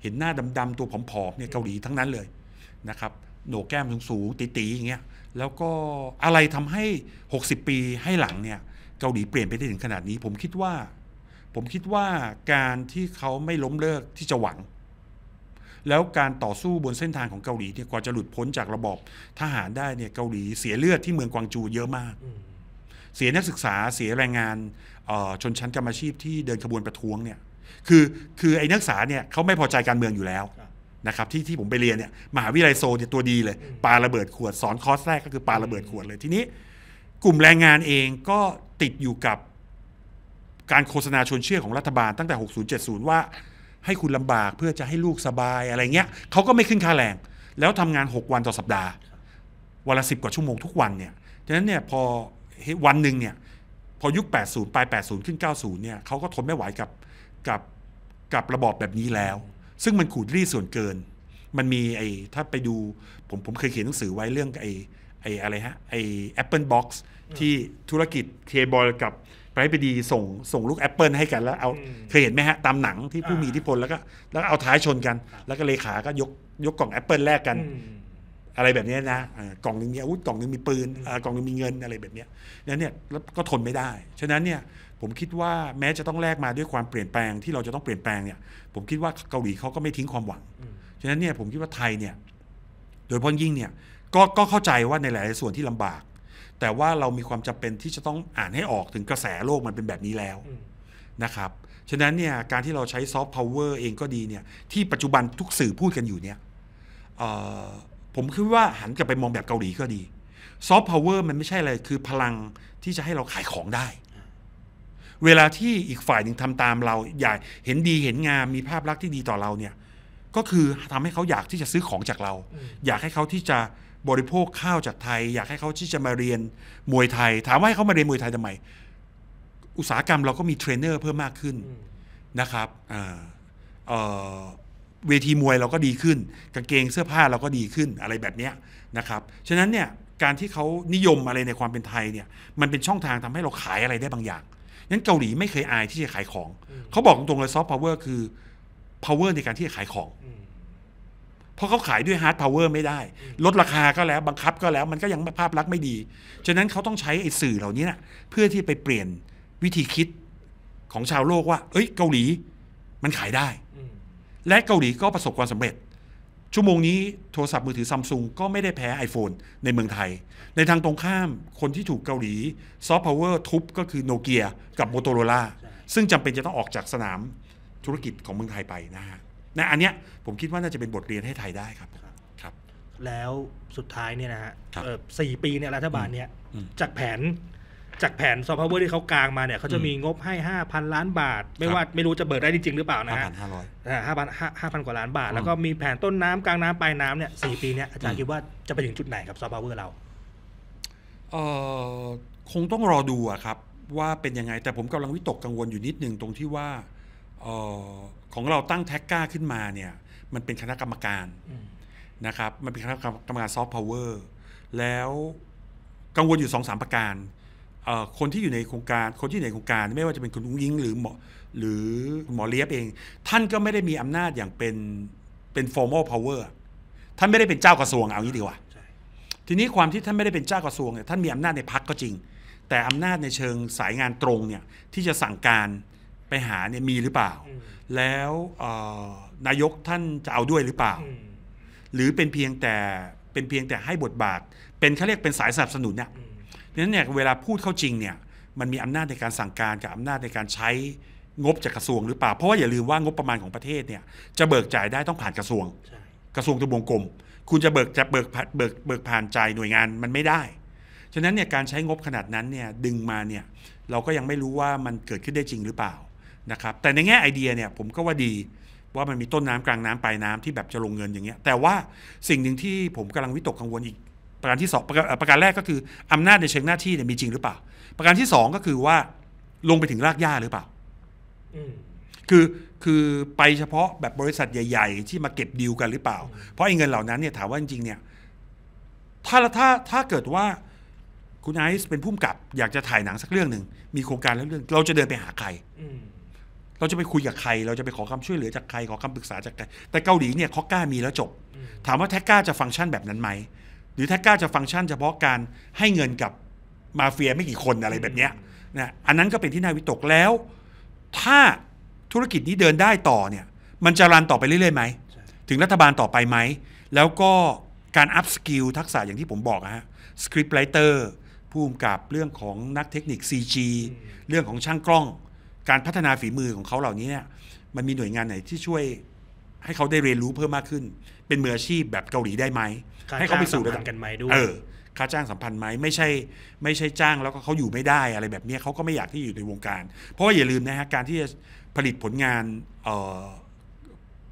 เห็นหน้าดำ ๆ ตัวผอมๆเนี่ยเกาหลีทั้งนั้นเลยนะครับโหนกแก้มสูงๆตีๆอย่างเงี้ยแล้วก็อะไรทำให้ 60 ปีให้หลังเนี่ยเกาหลีเปลี่ยนไปได้ถึงขนาดนี้ ผมคิดว่าผมคิดว่าการที่เขาไม่ล้มเลิกที่จะหวัง แล้วการต่อสู้บนเส้นทางของเกาหลีเนี่ยกว่าจะหลุดพ้นจากระบอบทหารได้เนี่ยเกาหลีเสียเลือดที่เมืองกวางจูเยอะมาก เสียนักศึกษาเสียแรงงานชนชั้นกรรมอาชีพที่เดินขบวนประท้วงเนี่ย คือคือไอ้นักศึกษาเนี่ยเขาไม่พอใจการเมืองอยู่แล้วนะครับ ที่ที่ผมไปเรียนเนี่ย มหาวิทยาลัยโซเนี่ยตัวดีเลยปาระเบิดขวดสอนคอร์สแรกก็คือ ปาระเบิดขวดเลยทีนี้ กลุ่มแรงงานเองก็ติดอยู่กับการโฆษณาชวนเชื่อของรัฐบาลตั้งแต่ 6070 ว่า ให้คุณลำบากเพื่อจะให้ลูกสบายอะไรเงี้ยเขาก็ไม่ขึ้นค่าแรง แล้วทำงาน 6 วันต่อสัปดาห์ วันละสิบกว่าชั่วโมงทุกวันเนี่ยฉะนั้นเนี่ยพอวันหนึ่งเนี่ยพอยุค 80 ปลาย 80 ขึ้น 90เนี่ยเขาก็ทนไม่ไหวกับกับกับระบอบแบบนี้แล้ว ซึ่งมันขูดรีดส่วนเกิน มันมีไอ้ถ้าไปดูผมผมเคยเขียนหนังสือไว้เรื่องไอ้ไอ้อะไรฮะไอ้ Apple Box ที่ธุรกิจเคบอลกับไบร์ไปดีส่งส่งลูกแอปเปิลให้กันแล้วเอาเคยเห็นไหมฮะตามหนังที่ผู้มีอิทธิพลแล้วก็แล้วเอาท้ายชนกัน แล้วก็เลขาก็ยกยกกล่องแอปเปิลแลกกันอะไรแบบนี้นะกล่องนึงมีอาวุธกล่องนึงมีปืนกล่องนึงมีเงินอะไรแบบนี้นั่นเนี่ยแล้วก็ทนไม่ได้ ฉะนั้นเนี่ย ผมคิดว่าแม้จะต้องแลกมาด้วยความเปลี่ยนแปลงที่เราจะต้องเปลี่ยนแปลงเนี่ยผมคิดว่าเกาหลีเขาก็ไม่ทิ้งความหวังฉะนั้นเนี่ย ผมคิดว่าไทยเนี่ยโดยพ้นยิ่งเนี่ยก็ก็เข้าใจว่าในหลายส่วนที่ลำบากแต่ว่าเรามีความจำเป็นที่จะต้องอ่านให้ออกถึงกระแสโลกมันเป็นแบบนี้แล้วนะครับ ฉะนั้นเนี่ยการที่เราใช้ซอฟต์พาวเวอร์เองก็ดีเนี่ย ที่ปัจจุบันทุกสื่อพูดกันอยู่เนี่ยผมคิดว่าหันกลับไปมองแบบเกาหลีก็ดีซอฟต์พาวเวอร์มันไม่ใช่อะไร คือพลังที่จะให้เราขายของได้ เวลาที่อีกฝ่ายหนึ่งทำตามเราอยากเห็นดีเห็นงาม มีภาพลักษณ์ที่ดีต่อเราเนี่ย ก็คือทำให้เขาอยากที่จะซื้อของจากเรา อยากให้เขาที่จะบริโภคข้าวจากไทยอยากให้เขาที่จะมาเรียนมวยไทย ถามว่าให้เขามาเรียนมวยไทยทำไมอุตสาหกรรมเราก็มีเทรนเนอร์เพิ่มมากขึ้นนะครับเวทีมวยเราก็ดีขึ้น กางเกงเสื้อผ้าเราก็ดีขึ้นอะไรแบบนี้นะครับฉะนั้นเนี่ยการที่เขานิยมอะไรในความเป็นไทยเนี่ยมันเป็นช่องทางทำให้เราขายอะไรได้บางอย่างนั้นเกาหลีไม่เคยอายที่จะขายของเขาบอกตรงๆเลยซอฟต์พาวเวอร์คือ power ในการที่จะขายของราะเขาขายด้วยฮาร์ดพาวเวอร์ไม่ได้ ลดราคาก็แล้วบังคับก็แล้ว มันก็ยังภาพลักษณ์ไม่ดีฉะนั้นเขาต้องใช้อสื่อเหล่านี้นะเพื่อที่ไปเปลี่ยนวิธีคิดของชาวโลกว่า เอ้ย เกาหลี มันขายได้ และเกาหลีก็ประสบความสำเร็จ ชั่วโมงนี้โทรศัพท์มือถือซัมซุงก็ไม่ได้แพ้ iPhone ในเมืองไทย ในทางตรงข้ามคนที่ถูกเกาหลีซอฟต์พาวเวอร์ทุบก็คือโนเกียกับโมโตโรล่าซึ่งจำเป็นจะต้องออกจากสนามธุรกิจของเมืองไทยไปนะฮะนะอันเนี้ยผมคิดว่าน่าจะเป็นบทเรียนให้ไทยได้ครับ ครับแล้วสุดท้ายเนี่ยนะฮะสี่ปีเนี่ยรัฐบาลเนี่ย จากแผนจากแผนซอฟต์แวร์ที่เขากลางมาเนี่ย เขาจะมีงบให้ 5,000 ล้านบาท ไม่ว่าไม่รู้จะเบิดได้จริงหรือเปล่านะฮะ5,500ห้าพันห้าพันกว่าล้านบาท แล้วก็มีแผนต้นน้ำกลางน้ำปลายน้ำเนี่ยสี่ปีเนี่ยอาจารย์คิดว่าจะไปถึงจุดไหนครับซอฟต์แวร์เราเอ่อคงต้องรอดูอะครับ ว่าเป็นยังไงแต่ผมกำลังวิตกกังวลอยู่นิดนึงตรงที่ว่าเอ่อของเราตั้งแท็กก้าขึ้นมาเนี่ย มันเป็นคณะกรรมการนะครับมันเป็นคณะกรรมการซอฟต์พาวเวอร์แล้วกังวลอยู่สองสามประการ คนที่อยู่ในโครงการ คนที่อยู่ในโครงการ ไม่ว่าจะเป็นคุณอุ้งยิงหรือหมอหรือหมอเลียบเอง ท่านก็ไม่ได้มีอำนาจอย่างเป็นเป็น formal power ท่านไม่ได้เป็นเจ้ากระทรวงเอางี้ดีกว่าทีนี้ความที่ท่านไม่ได้เป็นเจ้ากระทรวงเนี่ยท่านมีอำนาจในพักก็จริง แต่อำนาจในเชิงสายงานตรงเนี่ยที่จะสั่งการไปหาเนี่ยมีหรือเปล่า แล้วนายกท่านจะเอาด้วยหรือเปล่า หรือเป็นเพียงแต่เป็นเพียงแต่ให้บทบาท เป็นเขาเรียกเป็นสายสนับสนุนเนี่ยดังนั้นเนี่ยเวลาพูดเข้าจริงเนี่ย มันมีอำนาจในการสั่งการกับอำนาจในการใช้งบจากกระทรวงหรือเปล่า เพราะว่าอย่าลืมว่างบประมาณของประเทศเนี่ยจะเบิกจ่ายได้ต้องผ่านกระทรวง กระทรวงทบวงกลม คุณจะเบิกจะเบิกเบิกเบิกผ่านใจหน่วยงานมันไม่ได้ฉะนั้นเนี่ยการใช้งบขนาดนั้นเนี่ยดึงมาเนี่ยเราก็ยังไม่รู้ว่ามันเกิดขึ้นได้จริงหรือเปล่านะครับแต่ในแง่ไอเดียเนี่ย ผมก็ว่าดีว่ามันมีต้นน้ำกลางน้ำปลายน้ำที่แบบจะลงเงินอย่างเงี้ย แต่ว่าสิ่งหนึ่งที่ผมกำลังวิตกกังวลอีก ประการที่สองประการแรกก็คือ อำนาจในเชิงหน้าที่เนี่ยมีจริงหรือเปล่า ประการที่สองก็คือว่าลงไปถึงรากหญ้าหรือเปล่าคือคือไปเฉพาะแบบบริษัทใหญ่ๆที่มาเก็บดีลกันหรือเปล่า เพราะไอ้เงินเหล่านั้นเนี่ยถามว่าจริงๆเนี่ยถ้าถ้าถ้าเกิดว่าคุณไอซ์เป็นผู้กำกับอยากจะถ่ายหนังสักเรื่องหนึ่งมีโครงการเรื่อง เราจะเดินไปหาใครเราจะไปคุยกับใครเราจะไปขอคำช่วยเหลือจากใครขอคำปรึกษาจากใคร แต่เกาหลีเนี่ยเขากล้ามีแล้วจบ ถามว่าแท็กก้าจะฟังก์ชันแบบนั้นไหม หรือแท็กก้าจะฟังก์ชันเฉพาะการให้เงินกับมาเฟียไม่กี่คนอะไรแบบเนี้ยนะอันนั้นก็เป็นที่น่าวิตกแล้ว ถ้าธุรกิจนี้เดินได้ต่อเนี่ยมันจะรันต่อไปเรื่อยๆไหมถึงรัฐบาลต่อไปไหม แล้วก็การอัพสกิลทักษะอย่างที่ผมบอกฮะสคริปต์ไรเตอร์ผู้กำกับเรื่องของนักเทคนิค CG เรื่องของช่างกล้องการพัฒนาฝีมือของเขาเหล่านี้เนี่ย มันมีหน่วยงานไหนที่ช่วย ให้เขาได้เรียนรู้เพิ่มมากขึ้น เป็นมืออาชีพแบบเกาหลีได้ไหมให้เขาไปสู่ระดับกันไหมด้วย เออค่าจ้างสัมพันธ์ไหมไม่ใช่ ไม่ใช่ จ้างแล้วก็เขาอยู่ไม่ได้อะไรแบบนี้เขาก็ไม่อยากที่อยู่ในวงการ เพราะว่าอย่าลืมนะฮะการที่จะผลิตผลงานเอ่อ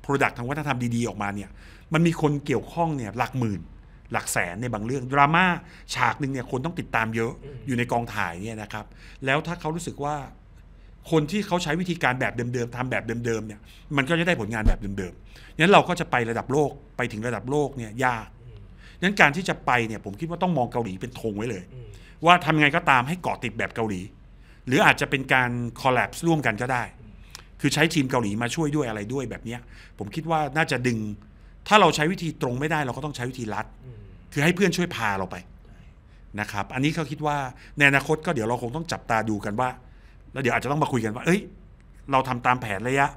product ทางวัฒนธรรมดีๆออกมาเนี่ย มันมีคนเกี่ยวข้องเนี่ยหลักหมื่นหลักแสนในบางเรื่องดราม่าฉากหนึ่งเนี่ยคนต้องติดตามเยอะอยู่ในกองถ่ายเนี่ยนะครับ แล้วถ้าเขารู้สึกว่าคนที่เขาใช้วิธีการแบบเดิมๆทำแบบเดิมๆเนี่ยมันก็จะได้ผลงานแบบเดิมๆนั้นเราก็จะไประดับโลกไปถึงระดับโลกเนี่ยยากนั้นการที่จะไปเนี่ยผมคิดว่าต้องมองเกาหลีเป็นธงไว้เลย ว่าทำไงก็ตามให้เกาะติดแบบเกาหลีหรืออาจจะเป็นการคอลล์ร่วมกันก็ได้คือใช้ทีมเกาหลีมาช่วยด้วยอะไรด้วยแบบนี้ผมคิดว่าน่าจะดึง ถ้าเราใช้วิธีตรงไม่ได้เราก็ต้องใช้วิธีลัดคือให้เพื่อนช่วยพาเราไปนะครับ อันนี้เขาคิดว่าในอนาคตก็เดี๋ยวเราคงต้องจับตาดูกันว่าแล้วเดี๋ยวอาจจะต้องมาคุยกันว่า เอ้ย เราทำตามแผนระยะ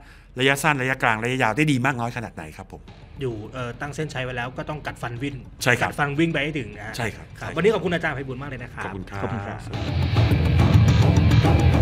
ระยะสั้นระยะกลางระยะยาวได้ดีมากน้อยขนาดไหนครับผม อยู่ตั้งเส้นชัยไว้แล้วก็ต้องกัดฟันวิ่งใช่ครับกัดฟันวิ่งไปให้ถึงนะใช่ครับ วันนี้ขอบคุณอาจารย์ไพบุญมากเลยนะครับ ขอบคุณครับ